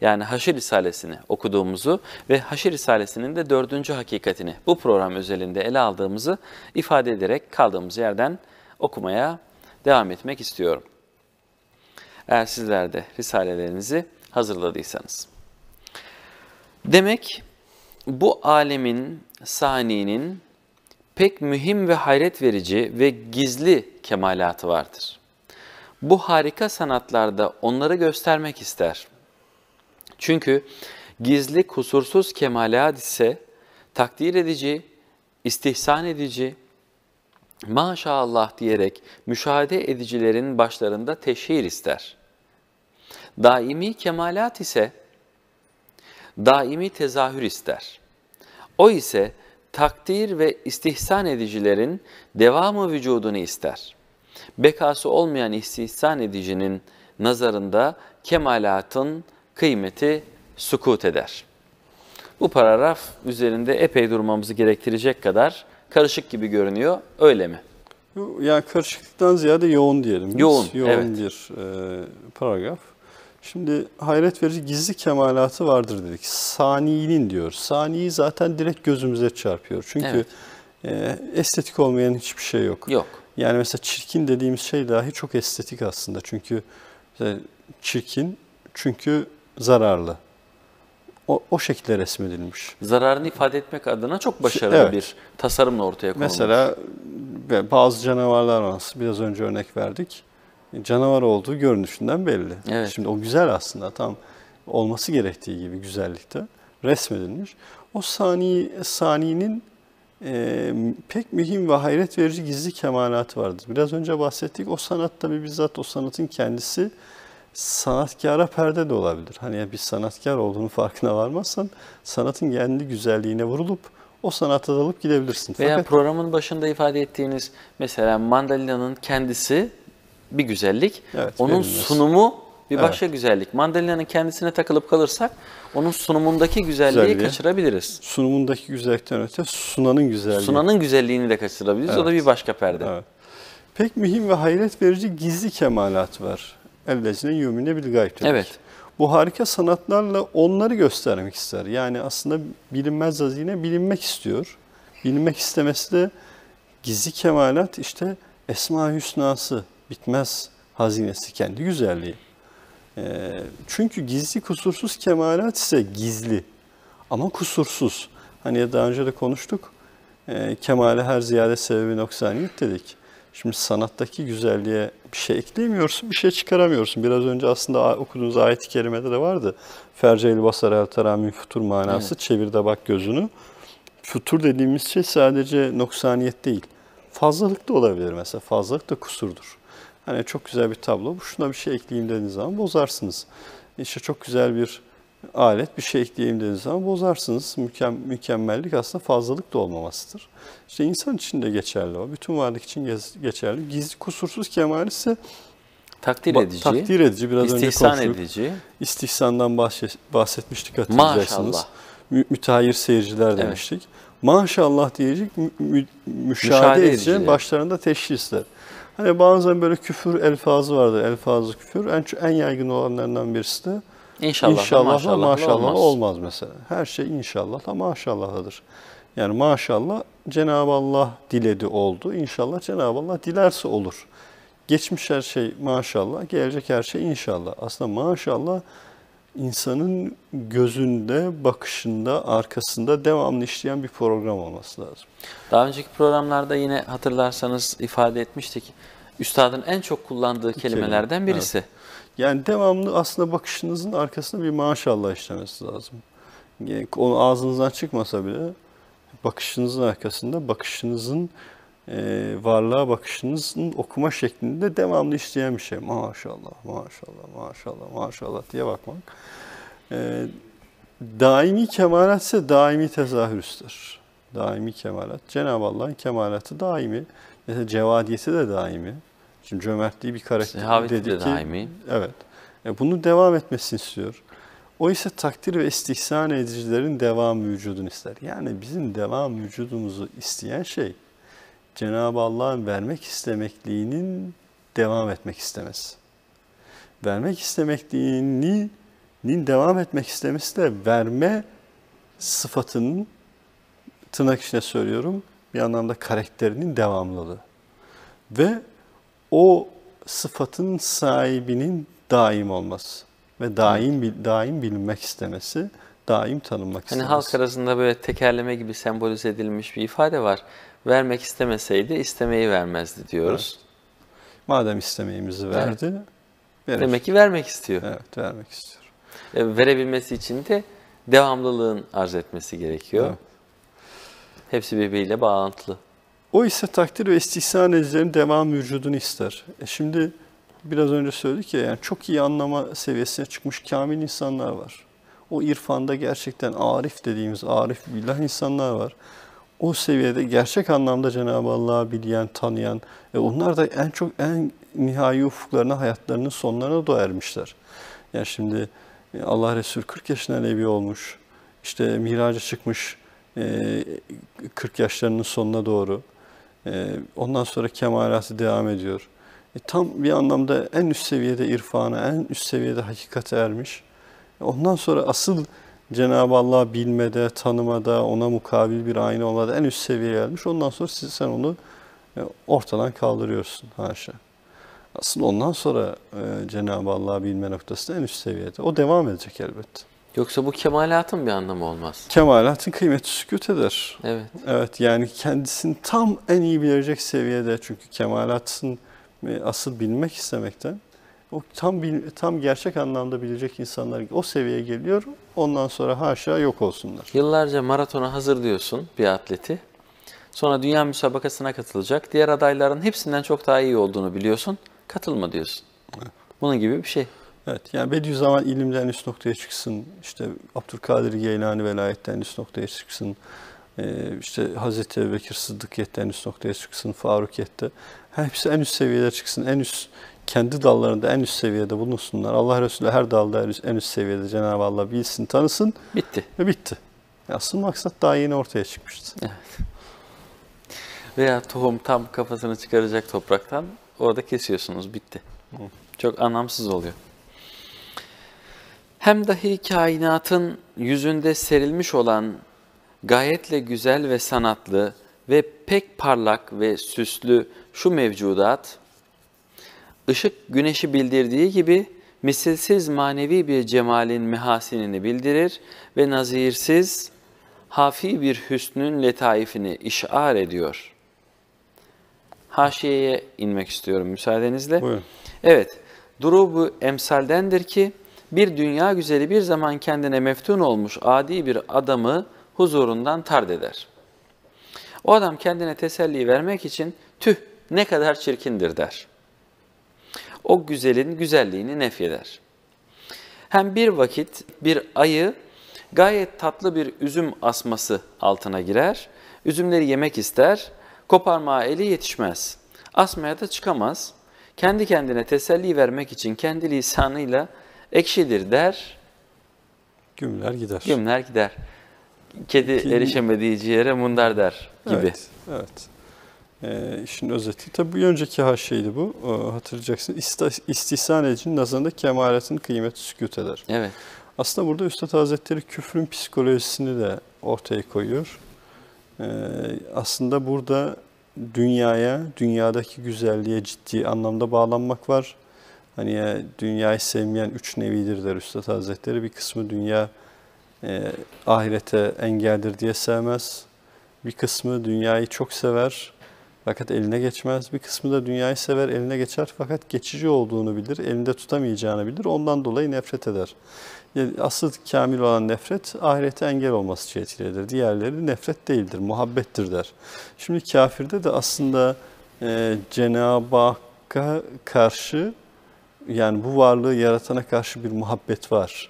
yani Haşir Risalesini okuduğumuzu ve Haşir Risalesinin de dördüncü hakikatini bu program özelinde ele aldığımızı ifade ederek kaldığımız yerden okumaya devam etmek istiyorum. Eğer sizler de Risalelerinizi hazırladıysanız. Demek bu alemin, saniyenin pek mühim ve hayret verici ve gizli kemalatı vardır. Bu harika sanatlarda onları göstermek ister. Çünkü gizli kusursuz kemalat ise takdir edici, istihsan edici, maşallah diyerek müşahede edicilerin başlarında teşhir ister. Daimi kemalat ise daimi tezahür ister. O ise takdir ve istihsan edicilerin devamı vücudunu ister. Bekası olmayan istihsan edicinin nazarında kemalatın kıymeti sukut eder. Bu paragraf üzerinde epey durmamızı gerektirecek kadar karışık gibi görünüyor. Öyle mi? Yani karışıklıktan ziyade yoğun diyelim. Biz. Yoğun, yoğun evet. bir e, paragraf. Şimdi hayret verici gizli kemalatı vardır dedik. Saniyinin diyor. Sani'yi zaten direkt gözümüze çarpıyor. Çünkü evet. e, estetik olmayan hiçbir şey yok. Yok. Yani mesela çirkin dediğimiz şey dahi çok estetik aslında. Çünkü çirkin çünkü zararlı. O, o şekilde resmedilmiş. Zararını ifade etmek adına çok başarılı evet. bir tasarımla ortaya konulmuş. Mesela e, bazı canavarlar var. Biraz önce örnek verdik. Canavar olduğu görünüşünden belli. Evet. Şimdi o güzel aslında tam olması gerektiği gibi güzellikte resmedilmiş. O sani, saniyenin e, pek mühim ve hayret verici gizli kemalatı vardır. Biraz önce bahsettik o sanat tabi bizzat o sanatın kendisi sanatkara perde de olabilir. Hani bir sanatkar olduğunu farkına varmazsan sanatın kendi güzelliğine vurulup o sanata dalıp gidebilirsin. Veya Fakat, programın başında ifade ettiğiniz mesela mandalina'nın kendisi bir güzellik, evet, onun verilmez. sunumu bir başka evet. güzellik. Mandalina'nın kendisine takılıp kalırsak onun sunumundaki güzelliği Güzelliği, kaçırabiliriz. Sunumundaki güzellikten öte sunanın güzelliği. Sunanın güzelliğini de kaçırabiliriz. Evet. O da bir başka perde. Evet. Pek mühim ve hayret verici gizli kemalat var. Ellezine yümine bil gayb demek. Evet. Bu harika sanatlarla onları göstermek ister. Yani aslında bilinmez hazine bilinmek istiyor. Bilinmek istemesi de gizli kemalat işte Esma Hüsna'sı, bitmez hazinesi, kendi güzelliği. Ee, çünkü gizli kusursuz kemalat ise gizli ama kusursuz. Hani daha önce de konuştuk, ee, kemale her ziyade sebebi noksaniyet dedik. Şimdi sanattaki güzelliğe bir şey ekleyemiyorsun, bir şey çıkaramıyorsun. Biraz önce aslında okuduğunuz ayet-i kerimede de vardı. Ferceyli basar el teramin futur manası. Evet. Çevir de bak gözünü. Futur dediğimiz şey sadece noksaniyet değil. Fazlalık da olabilir mesela. Fazlalık da kusurdur. Hani çok güzel bir tablo. Şuna bir şey ekleyeyim dediğiniz zaman bozarsınız. İşte çok güzel bir alet bir şey ekleyeyim dediğiniz zaman bozarsınız. Mükem, mükemmellik aslında fazlalık da olmamasıdır. İşte insan için de geçerli o. Bütün varlık için geçerli. Gizli kusursuz kemal ise takdir edici, takdir edici biraz önce konuştuk. edici. İstihsandan bahsetmiştik hatırlayacaksınız. Maşallah. Mü, seyirciler evet. demiştik. Maşallah diyecek, mü, mü, müşahede edici başlarında teşhisler. Hani bazen böyle küfür elfazı vardır, elfazı küfür. En, en yaygın olanlarından birisi de İnşallah. İnşallah maşallah, maşallah olmaz. olmaz mesela. Her şey inşallah da maşallah'adır. Yani maşallah Cenab-ı Allah diledi oldu. İnşallah Cenab-ı Allah dilerse olur. Geçmiş her şey maşallah, gelecek her şey inşallah. Aslında maşallah insanın gözünde, bakışında, arkasında devamlı işleyen bir program olması lazım. Daha önceki programlarda yine hatırlarsanız ifade etmiştik. Üstadın en çok kullandığı kelimelerden birisi. Evet. Yani devamlı aslında bakışınızın arkasında bir maşallah işlemesi lazım. Yani onu ağzınızdan çıkmasa bile bakışınızın arkasında bakışınızın e, varlığa bakışınızın okuma şeklinde devamlı işleyen bir şey. Maşallah, maşallah, maşallah, maşallah diye bakmak. E, daimi kemalat ise daimi tezahürüstür. Daimi kemalat. Cenab-ı Allah'ın kemalatı daimi. Mesela cevadiyesi de daimi. Şimdi cömertliği bir karakter Sehaveti dedi de ki, daimi. Evet. E, bunu devam etmesini istiyor. O ise takdir ve istihsan edicilerin devam vücudunu ister. Yani bizim devam vücudumuzu isteyen şey Cenab-ı Allah'ın vermek istemekliğinin devam etmek istemesi. Vermek istemekliğinin devam etmek istemesi de verme sıfatının tırnak içine söylüyorum bir anlamda karakterinin devamlılığı. Ve o sıfatın sahibinin daim olması ve daim daim bilinmek istemesi, daim tanınmak hani istemesi. Hani halk arasında böyle tekerleme gibi sembolize edilmiş bir ifade var. Vermek istemeseydi istemeyi vermezdi diyoruz. Evet. Madem istemeyimizi verdi, evet. Demek ki vermek istiyor. Evet, vermek istiyor. E, verebilmesi için de devamlılığın arz etmesi gerekiyor. Evet. Hepsi birbiriyle bağlantılı. O ise takdir ve istihsan edicilerin devam vücudunu ister. E şimdi biraz önce söyledik ya yani çok iyi anlama seviyesine çıkmış kamil insanlar var. O irfanda gerçekten arif dediğimiz arif billah insanlar var. O seviyede gerçek anlamda Cenab-ı Allah'ı bilen, tanıyan e onlar da en çok en nihai ufuklarına, hayatlarının sonlarına da ermişler. Yani şimdi e, Allah Resulü 40 yaşında nebi olmuş, işte miraca çıkmış 40 e, yaşlarının sonuna doğru. Ee, ondan sonra kemalatı devam ediyor. E, tam bir anlamda en üst seviyede irfana, en üst seviyede hakikate ermiş. E, ondan sonra asıl Cenab-ı Allah bilmede, tanımada, ona mukabil bir aynı olmada en üst seviyeye gelmiş. Ondan sonra siz, sen onu e, ortadan kaldırıyorsun haşa. Aslında ondan sonra e, Cenab-ı Allah'ı bilme noktasında en üst seviyede. O devam edecek elbette. Yoksa bu kemalatın bir anlamı olmaz. Kemalatın kıymeti sükut eder. Evet. Evet yani kendisini tam en iyi bilecek seviyede çünkü kemalatın e, asıl bilmek istemekten o tam tam gerçek anlamda bilecek insanlar o seviyeye geliyor. Ondan sonra haşa yok olsunlar. Yıllarca maratona hazır diyorsun bir atleti. Sonra dünya müsabakasına katılacak. Diğer adayların hepsinden çok daha iyi olduğunu biliyorsun. Katılma diyorsun. Evet. Bunun gibi bir şey. Evet yani Bediüzzaman ilimden üst noktaya çıksın, işte Abdülkadir Geylani velayetten üst noktaya çıksın, e, işte Hazreti Bekir Sıddıkiyet'ten üst noktaya çıksın, Farukiyet'te. Hepsi en üst seviyede çıksın, en üst kendi dallarında en üst seviyede bulunsunlar. Allah Resulü her dalda en üst seviyede Cenab-ı Allah bilsin, tanısın. Bitti. Ve bitti. E, asıl maksat daha yeni ortaya çıkmıştı. Evet. Veya tohum tam kafasını çıkaracak topraktan orada kesiyorsunuz, bitti. Hı. Çok anlamsız oluyor hem dahi kainatın yüzünde serilmiş olan gayetle güzel ve sanatlı ve pek parlak ve süslü şu mevcudat, ışık güneşi bildirdiği gibi misilsiz manevi bir cemalin mehasinini bildirir ve nazirsiz, hafi bir hüsnün letaifini işar ediyor. Haşiyeye inmek istiyorum müsaadenizle. Buyurun. Evet, durubu emsaldendir ki, bir dünya güzeli bir zaman kendine meftun olmuş adi bir adamı huzurundan tard eder. O adam kendine teselli vermek için tüh ne kadar çirkindir der. O güzelin güzelliğini nefyeder. Hem bir vakit bir ayı gayet tatlı bir üzüm asması altına girer, üzümleri yemek ister, koparmaya eli yetişmez, asmaya da çıkamaz. Kendi kendine teselli vermek için kendi lisanıyla ekşidir der. Gümler gider. Gümler gider. Kedi Ki... erişemediği ciğere mundar der gibi. Evet, evet. Ee, işin özeti. Tabii bir önceki şeydi bu. Ee, hatırlayacaksın. İsta- istihsan edicinin nazarında kemaletin kıymeti sükut eder. Evet. Aslında burada Üstad Hazretleri küfrün psikolojisini de ortaya koyuyor. Ee, aslında burada dünyaya, dünyadaki güzelliğe ciddi anlamda bağlanmak var. Hani ya dünyayı sevmeyen üç nevidir der Üstad Hazretleri. Bir kısmı dünya e, ahirete engeldir diye sevmez. Bir kısmı dünyayı çok sever fakat eline geçmez. Bir kısmı da dünyayı sever eline geçer fakat geçici olduğunu bilir, elinde tutamayacağını bilir. Ondan dolayı nefret eder. Yani asıl kamil olan nefret ahirete engel olması cihetiyle Diğerleri nefret değildir, muhabbettir der. Şimdi kafirde de aslında e, Cenab-ı Hakk'a karşı yani bu varlığı yaratana karşı bir muhabbet var.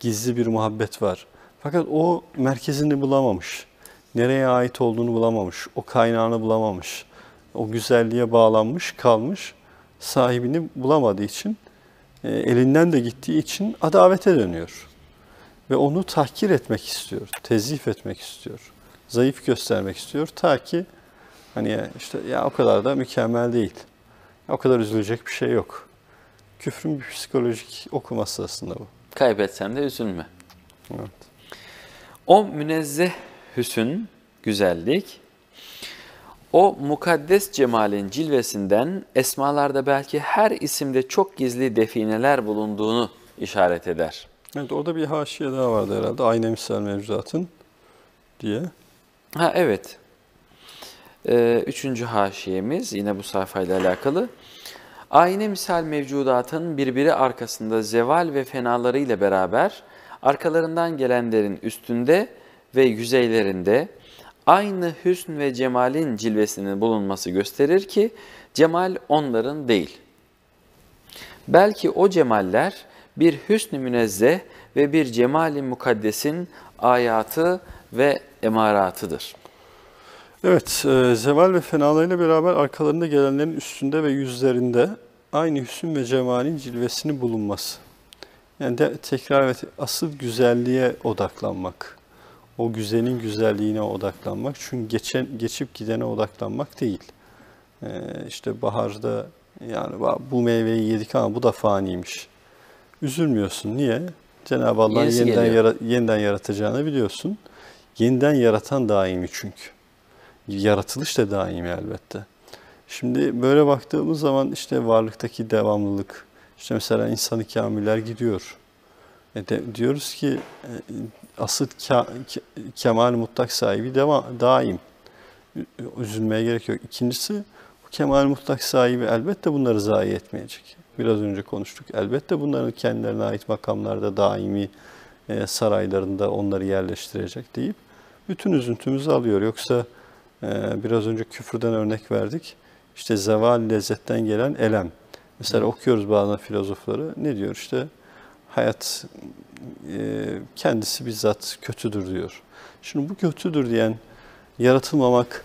Gizli bir muhabbet var. Fakat o merkezini bulamamış. Nereye ait olduğunu bulamamış. O kaynağını bulamamış. O güzelliğe bağlanmış, kalmış. Sahibini bulamadığı için, e, elinden de gittiği için adavete dönüyor. Ve onu tahkir etmek istiyor, tezif etmek istiyor. Zayıf göstermek istiyor ta ki hani işte ya o kadar da mükemmel değil. O kadar üzülecek bir şey yok.'' küfrün bir psikolojik okuması aslında bu. Kaybetsen de üzülme. Evet. O münezzeh hüsün, güzellik, o mukaddes cemalin cilvesinden esmalarda belki her isimde çok gizli defineler bulunduğunu işaret eder. Evet orada bir haşiye daha vardı herhalde. Aynı misal mevzuatın diye. Ha evet. Ee, üçüncü haşiyemiz yine bu sayfayla alakalı. Aynı misal mevcudatın birbiri arkasında zeval ve fenalarıyla beraber arkalarından gelenlerin üstünde ve yüzeylerinde aynı hüsn ve cemalin cilvesinin bulunması gösterir ki cemal onların değil. Belki o cemaller bir hüsn-i münezzeh ve bir cemali mukaddesin ayatı ve emaratıdır. Evet, e, zeval ve fenalığıyla beraber arkalarında gelenlerin üstünde ve yüzlerinde aynı hüsn ve cemalin cilvesini bulunması. Yani de tekrar evet, asıl güzelliğe odaklanmak. O güzelin güzelliğine odaklanmak. Çünkü geçen geçip gidene odaklanmak değil. E, işte baharda yani bu meyveyi yedik ama bu da faniymiş. Üzülmüyorsun. Niye? Cenab-ı Allah'ın yeniden, yara, yeniden yaratacağını biliyorsun. Yeniden yaratan daimi çünkü yaratılış da daimi elbette. Şimdi böyle baktığımız zaman işte varlıktaki devamlılık, işte mesela insanı kamiller gidiyor. E de, diyoruz ki e, asıl ke, kemal mutlak sahibi deva, daim. Üzülmeye gerek yok. İkincisi bu kemal mutlak sahibi elbette bunları zayi etmeyecek. Biraz önce konuştuk. Elbette bunların kendilerine ait makamlarda daimi e, saraylarında onları yerleştirecek deyip bütün üzüntümüzü alıyor. Yoksa ee, biraz önce küfürden örnek verdik. İşte zeval lezzetten gelen elem. Mesela evet. okuyoruz bazen filozofları. Ne diyor işte hayat e, kendisi bizzat kötüdür diyor. Şimdi bu kötüdür diyen yaratılmamak,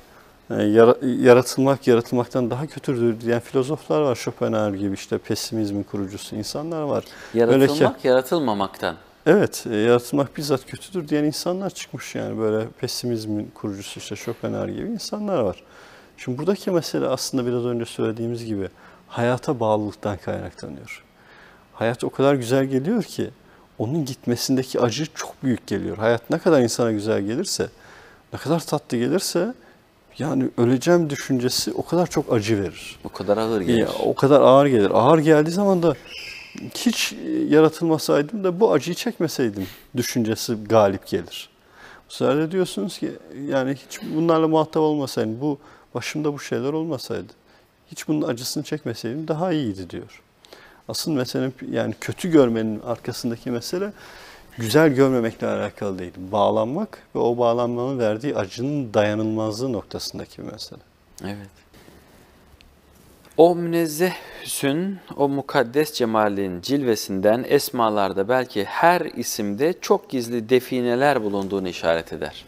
e, yaratılmak yaratılmaktan daha kötüdür diyen filozoflar var. Schopenhauer gibi işte pesimizmin kurucusu insanlar var. Yaratılmak Öyle ki, yaratılmamaktan Evet, e, yaratılmak bizzat kötüdür diyen insanlar çıkmış yani böyle pesimizmin kurucusu işte Schopenhauer gibi insanlar var. Şimdi buradaki mesele aslında biraz önce söylediğimiz gibi hayata bağlılıktan kaynaklanıyor. Hayat o kadar güzel geliyor ki onun gitmesindeki acı çok büyük geliyor. Hayat ne kadar insana güzel gelirse, ne kadar tatlı gelirse yani öleceğim düşüncesi o kadar çok acı verir. O kadar ağır gelir. Ya, o kadar ağır gelir. Ağır geldiği zaman da hiç yaratılmasaydım da bu acıyı çekmeseydim düşüncesi galip gelir. Bu sefer diyorsunuz ki yani hiç bunlarla muhatap olmasaydım, bu başımda bu şeyler olmasaydı, hiç bunun acısını çekmeseydim daha iyiydi diyor. Asıl mesele yani kötü görmenin arkasındaki mesele güzel görmemekle alakalı değil. Bağlanmak ve o bağlanmanın verdiği acının dayanılmazlığı noktasındaki bir mesele. Evet. O münezzeh o mukaddes cemalin cilvesinden esmalarda belki her isimde çok gizli defineler bulunduğunu işaret eder.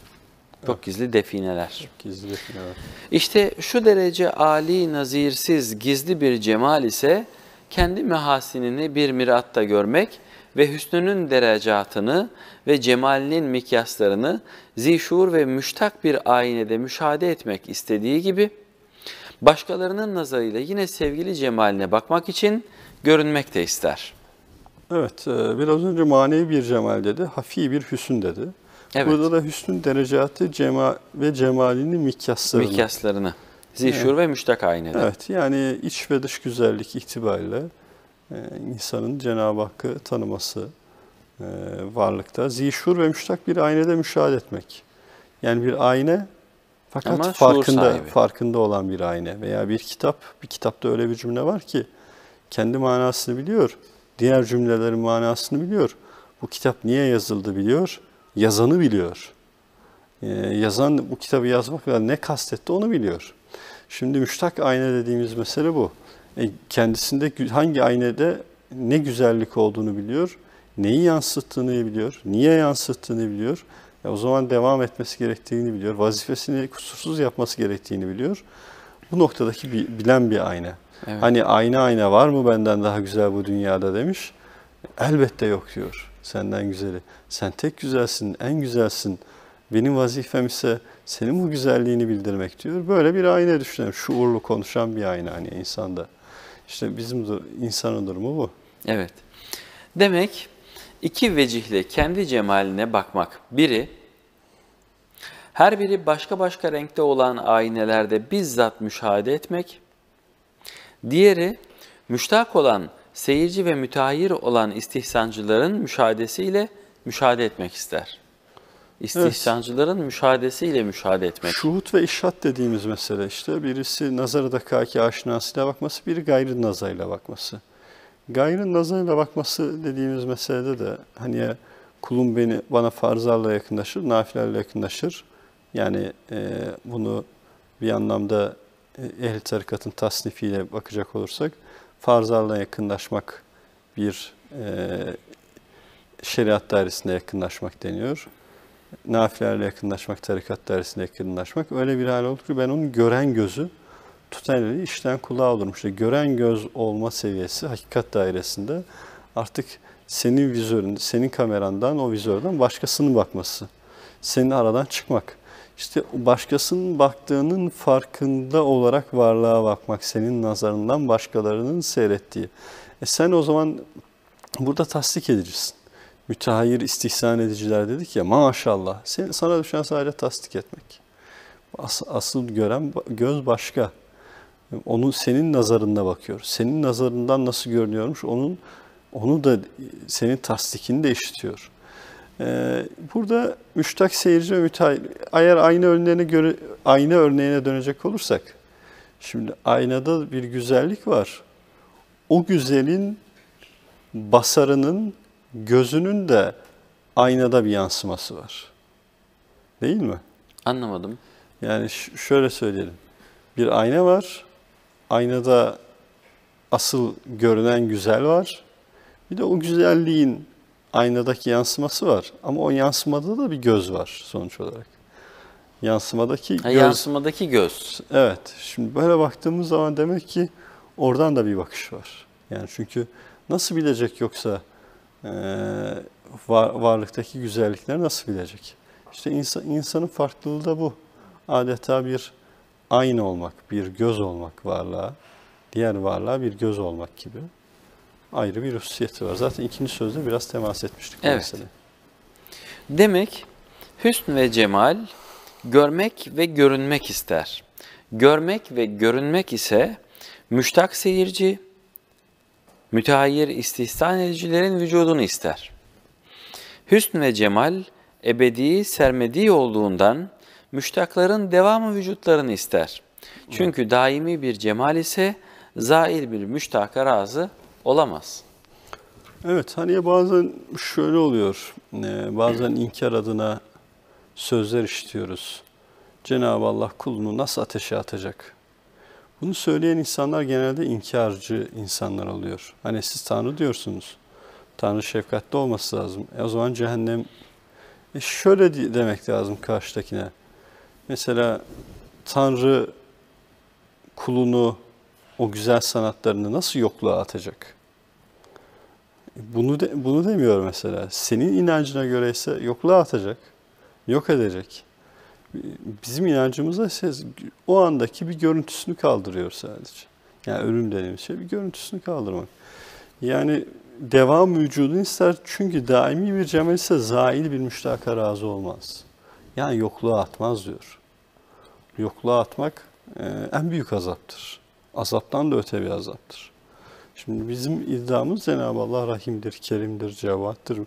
Çok gizli defineler. Çok gizli defineler. İşte şu derece ali nazirsiz gizli bir cemal ise kendi mehasinini bir miratta görmek ve hüsnünün derecatını ve cemalinin mikyaslarını zişur ve müştak bir aynede müşahede etmek istediği gibi başkalarının nazarıyla yine sevgili cemaline bakmak için görünmek de ister. Evet, e, biraz önce manevi bir cemal dedi, hafi bir hüsün dedi. Evet. Burada da hüsnün derecatı cema ve cemalini mikyaslarını. Mikyaslarını. Zişur evet. ve müştak aynede. Evet, yani iç ve dış güzellik itibariyle e, insanın Cenab-ı Hakk'ı tanıması e, varlıkta. Zişur ve müştak bir aynede müşahede etmek. Yani bir ayna fakat Ama farkında farkında olan bir ayna veya bir kitap, bir kitapta öyle bir cümle var ki kendi manasını biliyor, diğer cümlelerin manasını biliyor. Bu kitap niye yazıldı biliyor, yazanı biliyor. Ee, yazan bu kitabı yazmakla ne kastetti onu biliyor. Şimdi müştak ayna dediğimiz mesele bu. E, kendisinde hangi aynede ne güzellik olduğunu biliyor, neyi yansıttığını biliyor, niye yansıttığını biliyor ya o zaman devam etmesi gerektiğini biliyor. Vazifesini kusursuz yapması gerektiğini biliyor. Bu noktadaki bir, bilen bir ayna. Evet. Hani ayna ayna var mı benden daha güzel bu dünyada demiş. Elbette yok diyor senden güzeli. Sen tek güzelsin, en güzelsin. Benim vazifem ise senin bu güzelliğini bildirmek diyor. Böyle bir ayna düşünelim. Şuurlu konuşan bir ayna hani insanda. İşte bizim insanın durumu bu. Evet. Demek İki vecihle kendi cemaline bakmak. Biri, her biri başka başka renkte olan aynelerde bizzat müşahede etmek. Diğeri, müştak olan, seyirci ve müteahhir olan istihsancıların müşahadesiyle müşahede etmek ister. İstihsancıların evet. müşahadesiyle müşahede etmek. Şuhut ve işhat dediğimiz mesele işte. Birisi nazarı dakikaki aşinasıyla bakması, biri gayrı nazarıyla bakması. Gayrın nazarıyla bakması dediğimiz meselede de hani ya kulum beni bana farzlarla yakınlaşır, nafilerle yakınlaşır. Yani e, bunu bir anlamda e, ehli tarikatın tasnifiyle bakacak olursak farzlarla yakınlaşmak bir e, şeriat dairesinde yakınlaşmak deniyor. Nafilerle yakınlaşmak, tarikat dairesinde yakınlaşmak. Öyle bir hal oldu ki ben onun gören gözü, tutan eli işten kulağa olurum. gören göz olma seviyesi hakikat dairesinde artık senin vizörün, senin kamerandan o vizörden başkasının bakması. Senin aradan çıkmak. İşte başkasının baktığının farkında olarak varlığa bakmak. Senin nazarından başkalarının seyrettiği. E sen o zaman burada tasdik edicisin. Müteahhir istihsan ediciler dedik ya maşallah. Sen, sana düşen sadece tasdik etmek. As, asıl gören göz başka. Onu senin nazarında bakıyor. Senin nazarından nasıl görünüyormuş onun onu da senin tasdikini de işitiyor. Ee, burada müştak seyirci ve müteahhit eğer aynı örneğine göre ayna örneğine dönecek olursak şimdi aynada bir güzellik var. O güzelin basarının gözünün de aynada bir yansıması var. Değil mi? Anlamadım. Yani şöyle söyleyelim. Bir ayna var aynada asıl görünen güzel var. Bir de o güzelliğin aynadaki yansıması var. Ama o yansımada da bir göz var sonuç olarak. Yansımadaki ha, göz. Yansımadaki göz. Evet. Şimdi böyle baktığımız zaman demek ki oradan da bir bakış var. Yani çünkü nasıl bilecek yoksa e, var, varlıktaki güzellikleri nasıl bilecek? İşte insan, insanın farklılığı da bu. Adeta bir aynı olmak, bir göz olmak varlığa, diğer varlığa bir göz olmak gibi ayrı bir hususiyeti var. Zaten ikinci sözde biraz temas etmiştik. Evet. Mesela. Demek hüsn ve cemal görmek ve görünmek ister. Görmek ve görünmek ise müştak seyirci, müteahhir istihsan edicilerin vücudunu ister. Hüsn ve cemal ebedi sermediği olduğundan müştakların devamı vücutlarını ister. Çünkü daimi bir cemal ise zail bir müştaka razı olamaz. Evet hani bazen şöyle oluyor, ee, bazen inkar adına sözler işitiyoruz. Cenab-ı Allah kulunu nasıl ateşe atacak? Bunu söyleyen insanlar genelde inkarcı insanlar oluyor. Hani siz Tanrı diyorsunuz. Tanrı şefkatli olması lazım. E o zaman cehennem e şöyle demek lazım karşıdakine. Mesela Tanrı kulunu o güzel sanatlarını nasıl yokluğa atacak? Bunu de, bunu demiyor mesela. Senin inancına göre ise yokluğa atacak, yok edecek. Bizim inancımıza siz o andaki bir görüntüsünü kaldırıyor sadece. Yani ölüm dediğimiz şey bir görüntüsünü kaldırmak. Yani devam vücudunu ister çünkü daimi bir cemal ise zail bir müştaka razı olmaz.'' Yani yokluğa atmaz diyor. Yokluğa atmak e, en büyük azaptır. Azaptan da öte bir azaptır. Şimdi bizim iddiamız Cenab-ı Allah rahimdir, kerimdir, cevattir,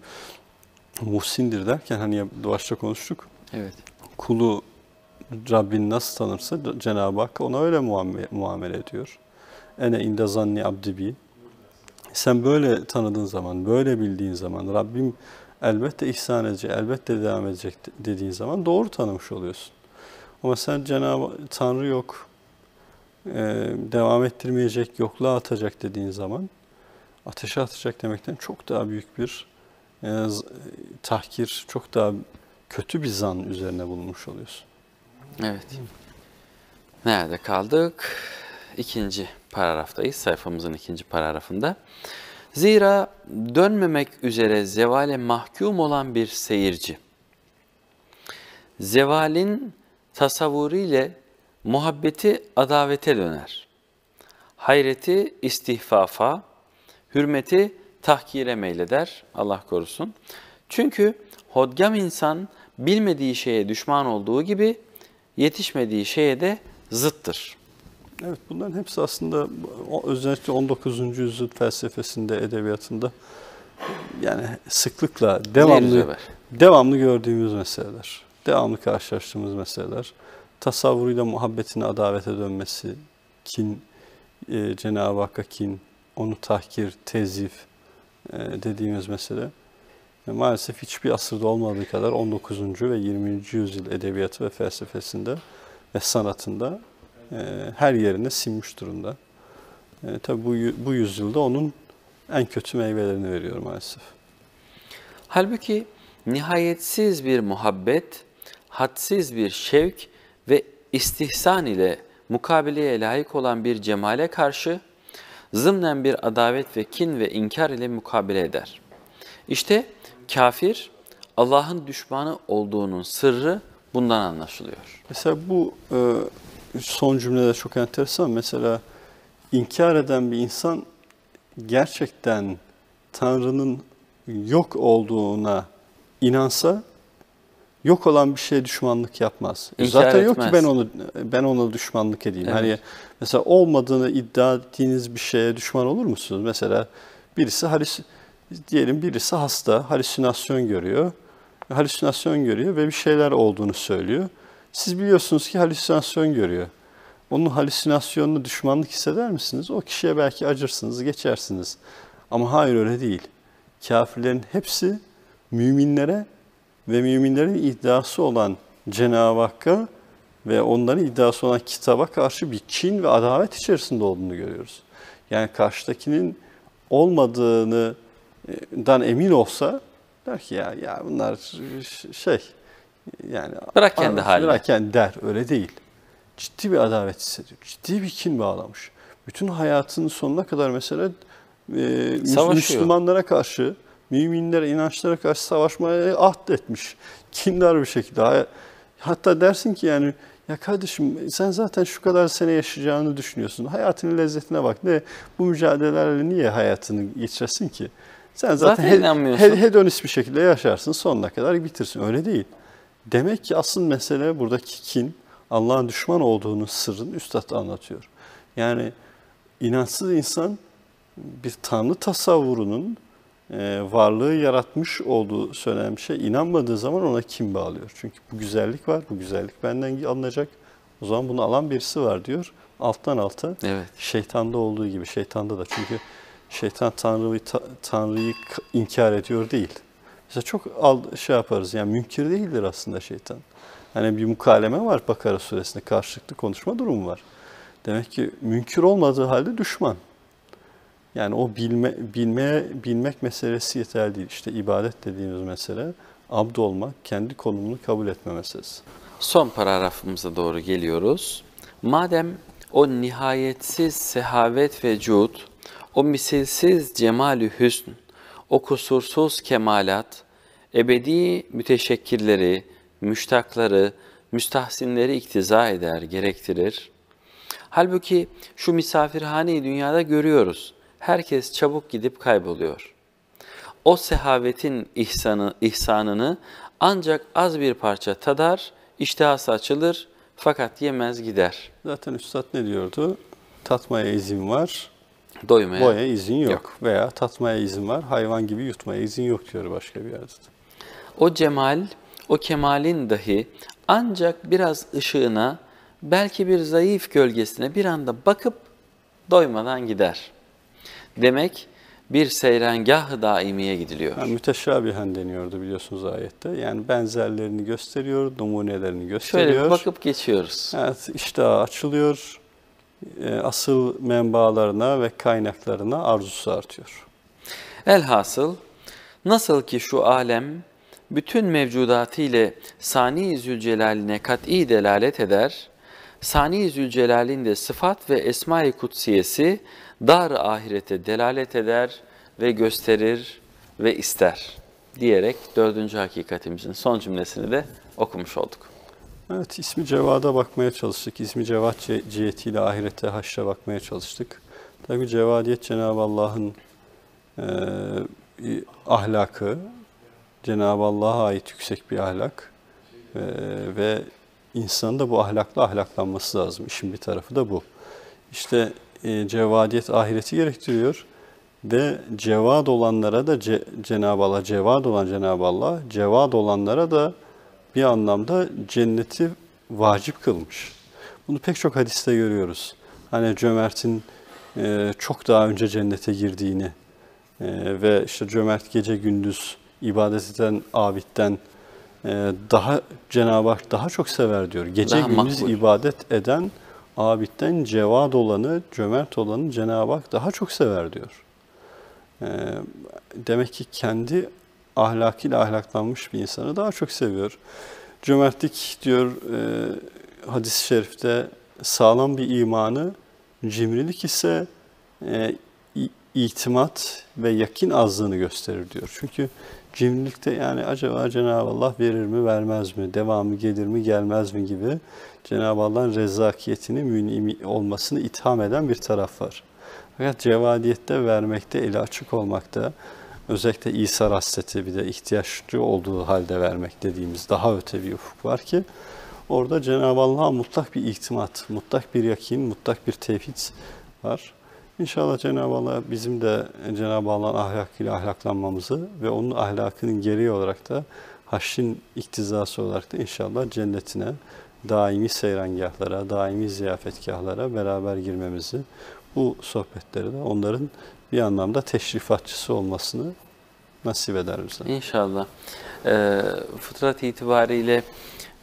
muhsindir derken hani başta konuştuk. Evet. Kulu Rabbin nasıl tanırsa Cenab-ı Hak ona öyle muamele, muamele ediyor. Ene inde zanni abdi bi. Sen böyle tanıdığın zaman, böyle bildiğin zaman Rabbim elbette ihsan edecek, elbette devam edecek dediğin zaman doğru tanımış oluyorsun. Ama sen Cenab-ı Tanrı yok, devam ettirmeyecek, yokluğa atacak dediğin zaman ateşe atacak demekten çok daha büyük bir tahkir, çok daha kötü bir zan üzerine bulunmuş oluyorsun. Evet. Nerede kaldık? İkinci paragraftayız. Sayfamızın ikinci paragrafında. Zira dönmemek üzere zevale mahkum olan bir seyirci, zevalin tasavvuru ile muhabbeti adavete döner. Hayreti istihfafa, hürmeti tahkire meyleder Allah korusun. Çünkü hodgam insan bilmediği şeye düşman olduğu gibi yetişmediği şeye de zıttır. Evet bunların hepsi aslında özellikle 19. yüzyıl felsefesinde, edebiyatında yani sıklıkla devamlı devamlı gördüğümüz meseleler. Devamlı karşılaştığımız meseleler. Tasavvuruyla muhabbetin adavete dönmesi, kin, e, Cenab-ı Hakk'a kin, onu tahkir, tezif e, dediğimiz mesele. E, maalesef hiçbir asırda olmadığı kadar 19. ve 20. yüzyıl edebiyatı ve felsefesinde ve sanatında ee, her yerine sinmiş durumda. E, tabii bu, bu yüzyılda onun en kötü meyvelerini veriyor maalesef. Halbuki nihayetsiz bir muhabbet, hadsiz bir şevk ve istihsan ile mukabeleye layık olan bir cemale karşı zımnen bir adavet ve kin ve inkar ile mukabele eder. İşte kafir Allah'ın düşmanı olduğunun sırrı bundan anlaşılıyor. Mesela bu e, son cümlede çok enteresan. Mesela inkar eden bir insan gerçekten Tanrı'nın yok olduğuna inansa yok olan bir şeye düşmanlık yapmaz. E, inkar Zaten etmez. yok ki ben onu ben ona düşmanlık edeyim. Hani evet. Hani mesela olmadığını iddia ettiğiniz bir şeye düşman olur musunuz? Mesela birisi halis diyelim birisi hasta, halüsinasyon görüyor. Halüsinasyon görüyor ve bir şeyler olduğunu söylüyor. Siz biliyorsunuz ki halüsinasyon görüyor. Onun halüsinasyonunu düşmanlık hisseder misiniz? O kişiye belki acırsınız, geçersiniz. Ama hayır öyle değil. Kafirlerin hepsi müminlere ve müminlerin iddiası olan Cenab-ı Hakk'a ve onların iddiası olan kitaba karşı bir kin ve adalet içerisinde olduğunu görüyoruz. Yani karşıdakinin olmadığını e, dan emin olsa der ki ya ya bunlar şey yani bırak kendi haline. Bırak kendi der öyle değil. Ciddi bir adalet hissediyor. Ciddi bir kin bağlamış. Bütün hayatının sonuna kadar mesela e, Müslümanlara karşı, müminlere, inançlara karşı savaşmaya ahd etmiş. Kindar bir şekilde. Hatta dersin ki yani ya kardeşim sen zaten şu kadar sene yaşayacağını düşünüyorsun. Hayatının lezzetine bak. Ne bu mücadelelerle niye hayatını geçiresin ki? Sen zaten, zaten he, he, hedonist bir şekilde yaşarsın. Sonuna kadar bitirsin. Öyle değil. Demek ki asıl mesele buradaki kin, Allah'ın düşman olduğunu sırrını üstad anlatıyor. Yani inansız insan bir tanrı tasavvurunun e, varlığı yaratmış olduğu söylenen bir şey inanmadığı zaman ona kim bağlıyor? Çünkü bu güzellik var, bu güzellik benden alınacak. O zaman bunu alan birisi var diyor. Alttan alta evet. şeytanda olduğu gibi şeytanda da çünkü şeytan Tanrı'yı Tanrı'yı inkar ediyor değil. Mesela çok al, şey yaparız yani mümkün değildir aslında şeytan. Hani bir mukaleme var Bakara suresinde karşılıklı konuşma durumu var. Demek ki münkür olmadığı halde düşman. Yani o bilme, bilmeye, bilmek meselesi yeterli değil. İşte ibadet dediğimiz mesele abd olmak, kendi konumunu kabul etme meselesi. Son paragrafımıza doğru geliyoruz. Madem o nihayetsiz sehavet ve cud, o misilsiz cemali hüsn, o kusursuz kemalat, ebedi müteşekkirleri, müştakları, müstahsinleri iktiza eder, gerektirir. Halbuki şu misafirhaneyi dünyada görüyoruz. Herkes çabuk gidip kayboluyor. O sehavetin ihsanı, ihsanını ancak az bir parça tadar, iştihası açılır fakat yemez gider. Zaten Üstad ne diyordu? Tatmaya izin var, Doymaya, Boya izin yok. yok. Veya tatmaya izin var. Hayvan gibi yutmaya izin yok diyor başka bir yerde. O cemal, o kemalin dahi ancak biraz ışığına, belki bir zayıf gölgesine bir anda bakıp doymadan gider. Demek bir seyrengah daimiye gidiliyor. Yani müteşabihen deniyordu biliyorsunuz ayette. Yani benzerlerini gösteriyor, numunelerini gösteriyor. Şöyle bakıp geçiyoruz. Evet, işte açılıyor, e, asıl menbaalarına ve kaynaklarına arzusu artıyor. Elhasıl nasıl ki şu alem bütün mevcudatı ile Sani Zülcelal'ine kat'i delalet eder, Sani Zülcelal'in de sıfat ve Esma-i Kutsiyesi dar ahirete delalet eder ve gösterir ve ister diyerek dördüncü hakikatimizin son cümlesini de okumuş olduk. Evet, ismi Cevad'a bakmaya çalıştık. İsmi cevat cihetiyle ahirette haşra bakmaya çalıştık. Tabi cevadiyet Cenab-ı Allah'ın e, ahlakı, Cenab-ı Allah'a ait yüksek bir ahlak e, ve insanın da bu ahlakla ahlaklanması lazım. İşin bir tarafı da bu. İşte e, cevadiyet ahireti gerektiriyor ve cevad olanlara da ce, Cenab-ı Allah, cevad olan Cenab-ı Allah, cevad olanlara da bir anlamda cenneti vacip kılmış. Bunu pek çok hadiste görüyoruz. Hani cömertin e, çok daha önce cennete girdiğini e, ve işte cömert gece gündüz ibadet eden abitten e, daha Cenab-ı Hak daha çok sever diyor. Gece daha gündüz makbul. ibadet eden abitten cevad olanı, cömert olanı Cenab-ı Hak daha çok sever diyor. demek ki kendi ahlakıyla ahlaklanmış bir insanı daha çok seviyor. Cömertlik diyor e, hadis-i şerifte sağlam bir imanı, cimrilik ise e, itimat ve yakin azlığını gösterir diyor. Çünkü cimrilikte yani acaba Cenab-ı Allah verir mi vermez mi, devamı gelir mi gelmez mi gibi Cenab-ı Allah'ın rezakiyetini münim olmasını itham eden bir taraf var. Fakat cevadiyette vermekte, eli açık olmakta, özellikle İsa hasreti bir de ihtiyaçlı olduğu halde vermek dediğimiz daha öte bir ufuk var ki orada Cenab-ı Allah'a mutlak bir ihtimat, mutlak bir yakin, mutlak bir tevhid var. İnşallah Cenab-ı Allah bizim de Cenab-ı Allah'ın ahlakıyla ahlaklanmamızı ve onun ahlakının gereği olarak da haşin iktizası olarak da inşallah cennetine, daimi seyrangahlara, daimi ziyafetgahlara beraber girmemizi, bu sohbetleri de onların bir anlamda teşrifatçısı olmasını nasip eder bize. İnşallah. Ee, fıtrat itibariyle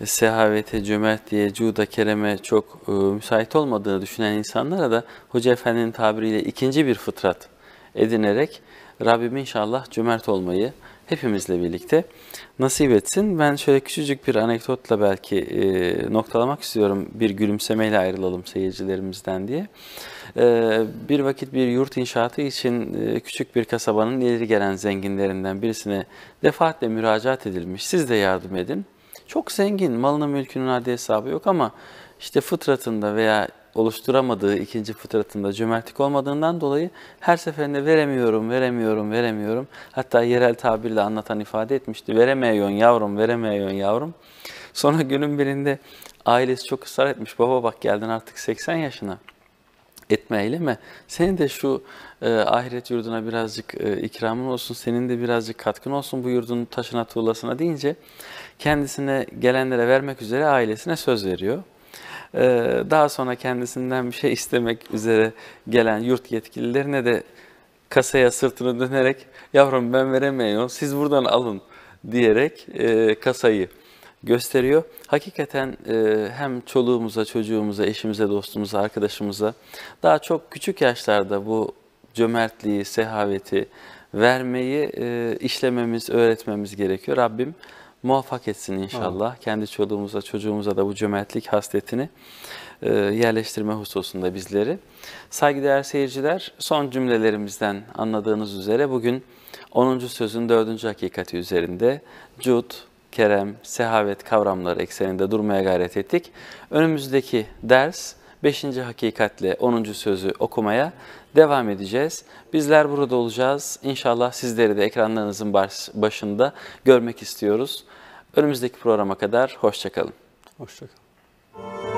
sehavete, cömertliğe, cuda, kereme çok e, müsait olmadığını düşünen insanlara da Hoca Efendi'nin tabiriyle ikinci bir fıtrat edinerek Rabbim inşallah cömert olmayı hepimizle birlikte nasip etsin. Ben şöyle küçücük bir anekdotla belki e, noktalamak istiyorum. Bir gülümsemeyle ayrılalım seyircilerimizden diye. Ee, bir vakit bir yurt inşaatı için e, küçük bir kasabanın ileri gelen zenginlerinden birisine defaatle müracaat edilmiş. Siz de yardım edin. Çok zengin, malının mülkünün adli hesabı yok ama işte fıtratında veya oluşturamadığı ikinci fıtratında cömertlik olmadığından dolayı her seferinde veremiyorum, veremiyorum, veremiyorum. Hatta yerel tabirle anlatan ifade etmişti. Veremeyon yavrum, veremeyon yavrum. Sonra günün birinde ailesi çok ısrar etmiş. Baba bak geldin artık 80 yaşına etme eyleme. Senin de şu e, ahiret yurduna birazcık e, ikramın olsun, senin de birazcık katkın olsun bu yurdun taşına tuğlasına deyince kendisine gelenlere vermek üzere ailesine söz veriyor. E, daha sonra kendisinden bir şey istemek üzere gelen yurt yetkililerine de kasaya sırtını dönerek yavrum ben veremiyorum siz buradan alın diyerek e, kasayı gösteriyor. Hakikaten e, hem çoluğumuza, çocuğumuza, eşimize, dostumuza, arkadaşımıza daha çok küçük yaşlarda bu cömertliği, sehaveti vermeyi e, işlememiz, öğretmemiz gerekiyor. Rabbim muvaffak etsin inşallah. Evet. Kendi çoluğumuza, çocuğumuza da bu cömertlik hasletini e, yerleştirme hususunda bizleri. Saygıdeğer seyirciler, son cümlelerimizden anladığınız üzere bugün 10. sözün 4. hakikati üzerinde Cud, kerem, sehavet kavramları ekseninde durmaya gayret ettik. Önümüzdeki ders 5. hakikatle 10. sözü okumaya devam edeceğiz. Bizler burada olacağız. İnşallah sizleri de ekranlarınızın başında görmek istiyoruz. Önümüzdeki programa kadar hoşçakalın. Hoşçakalın.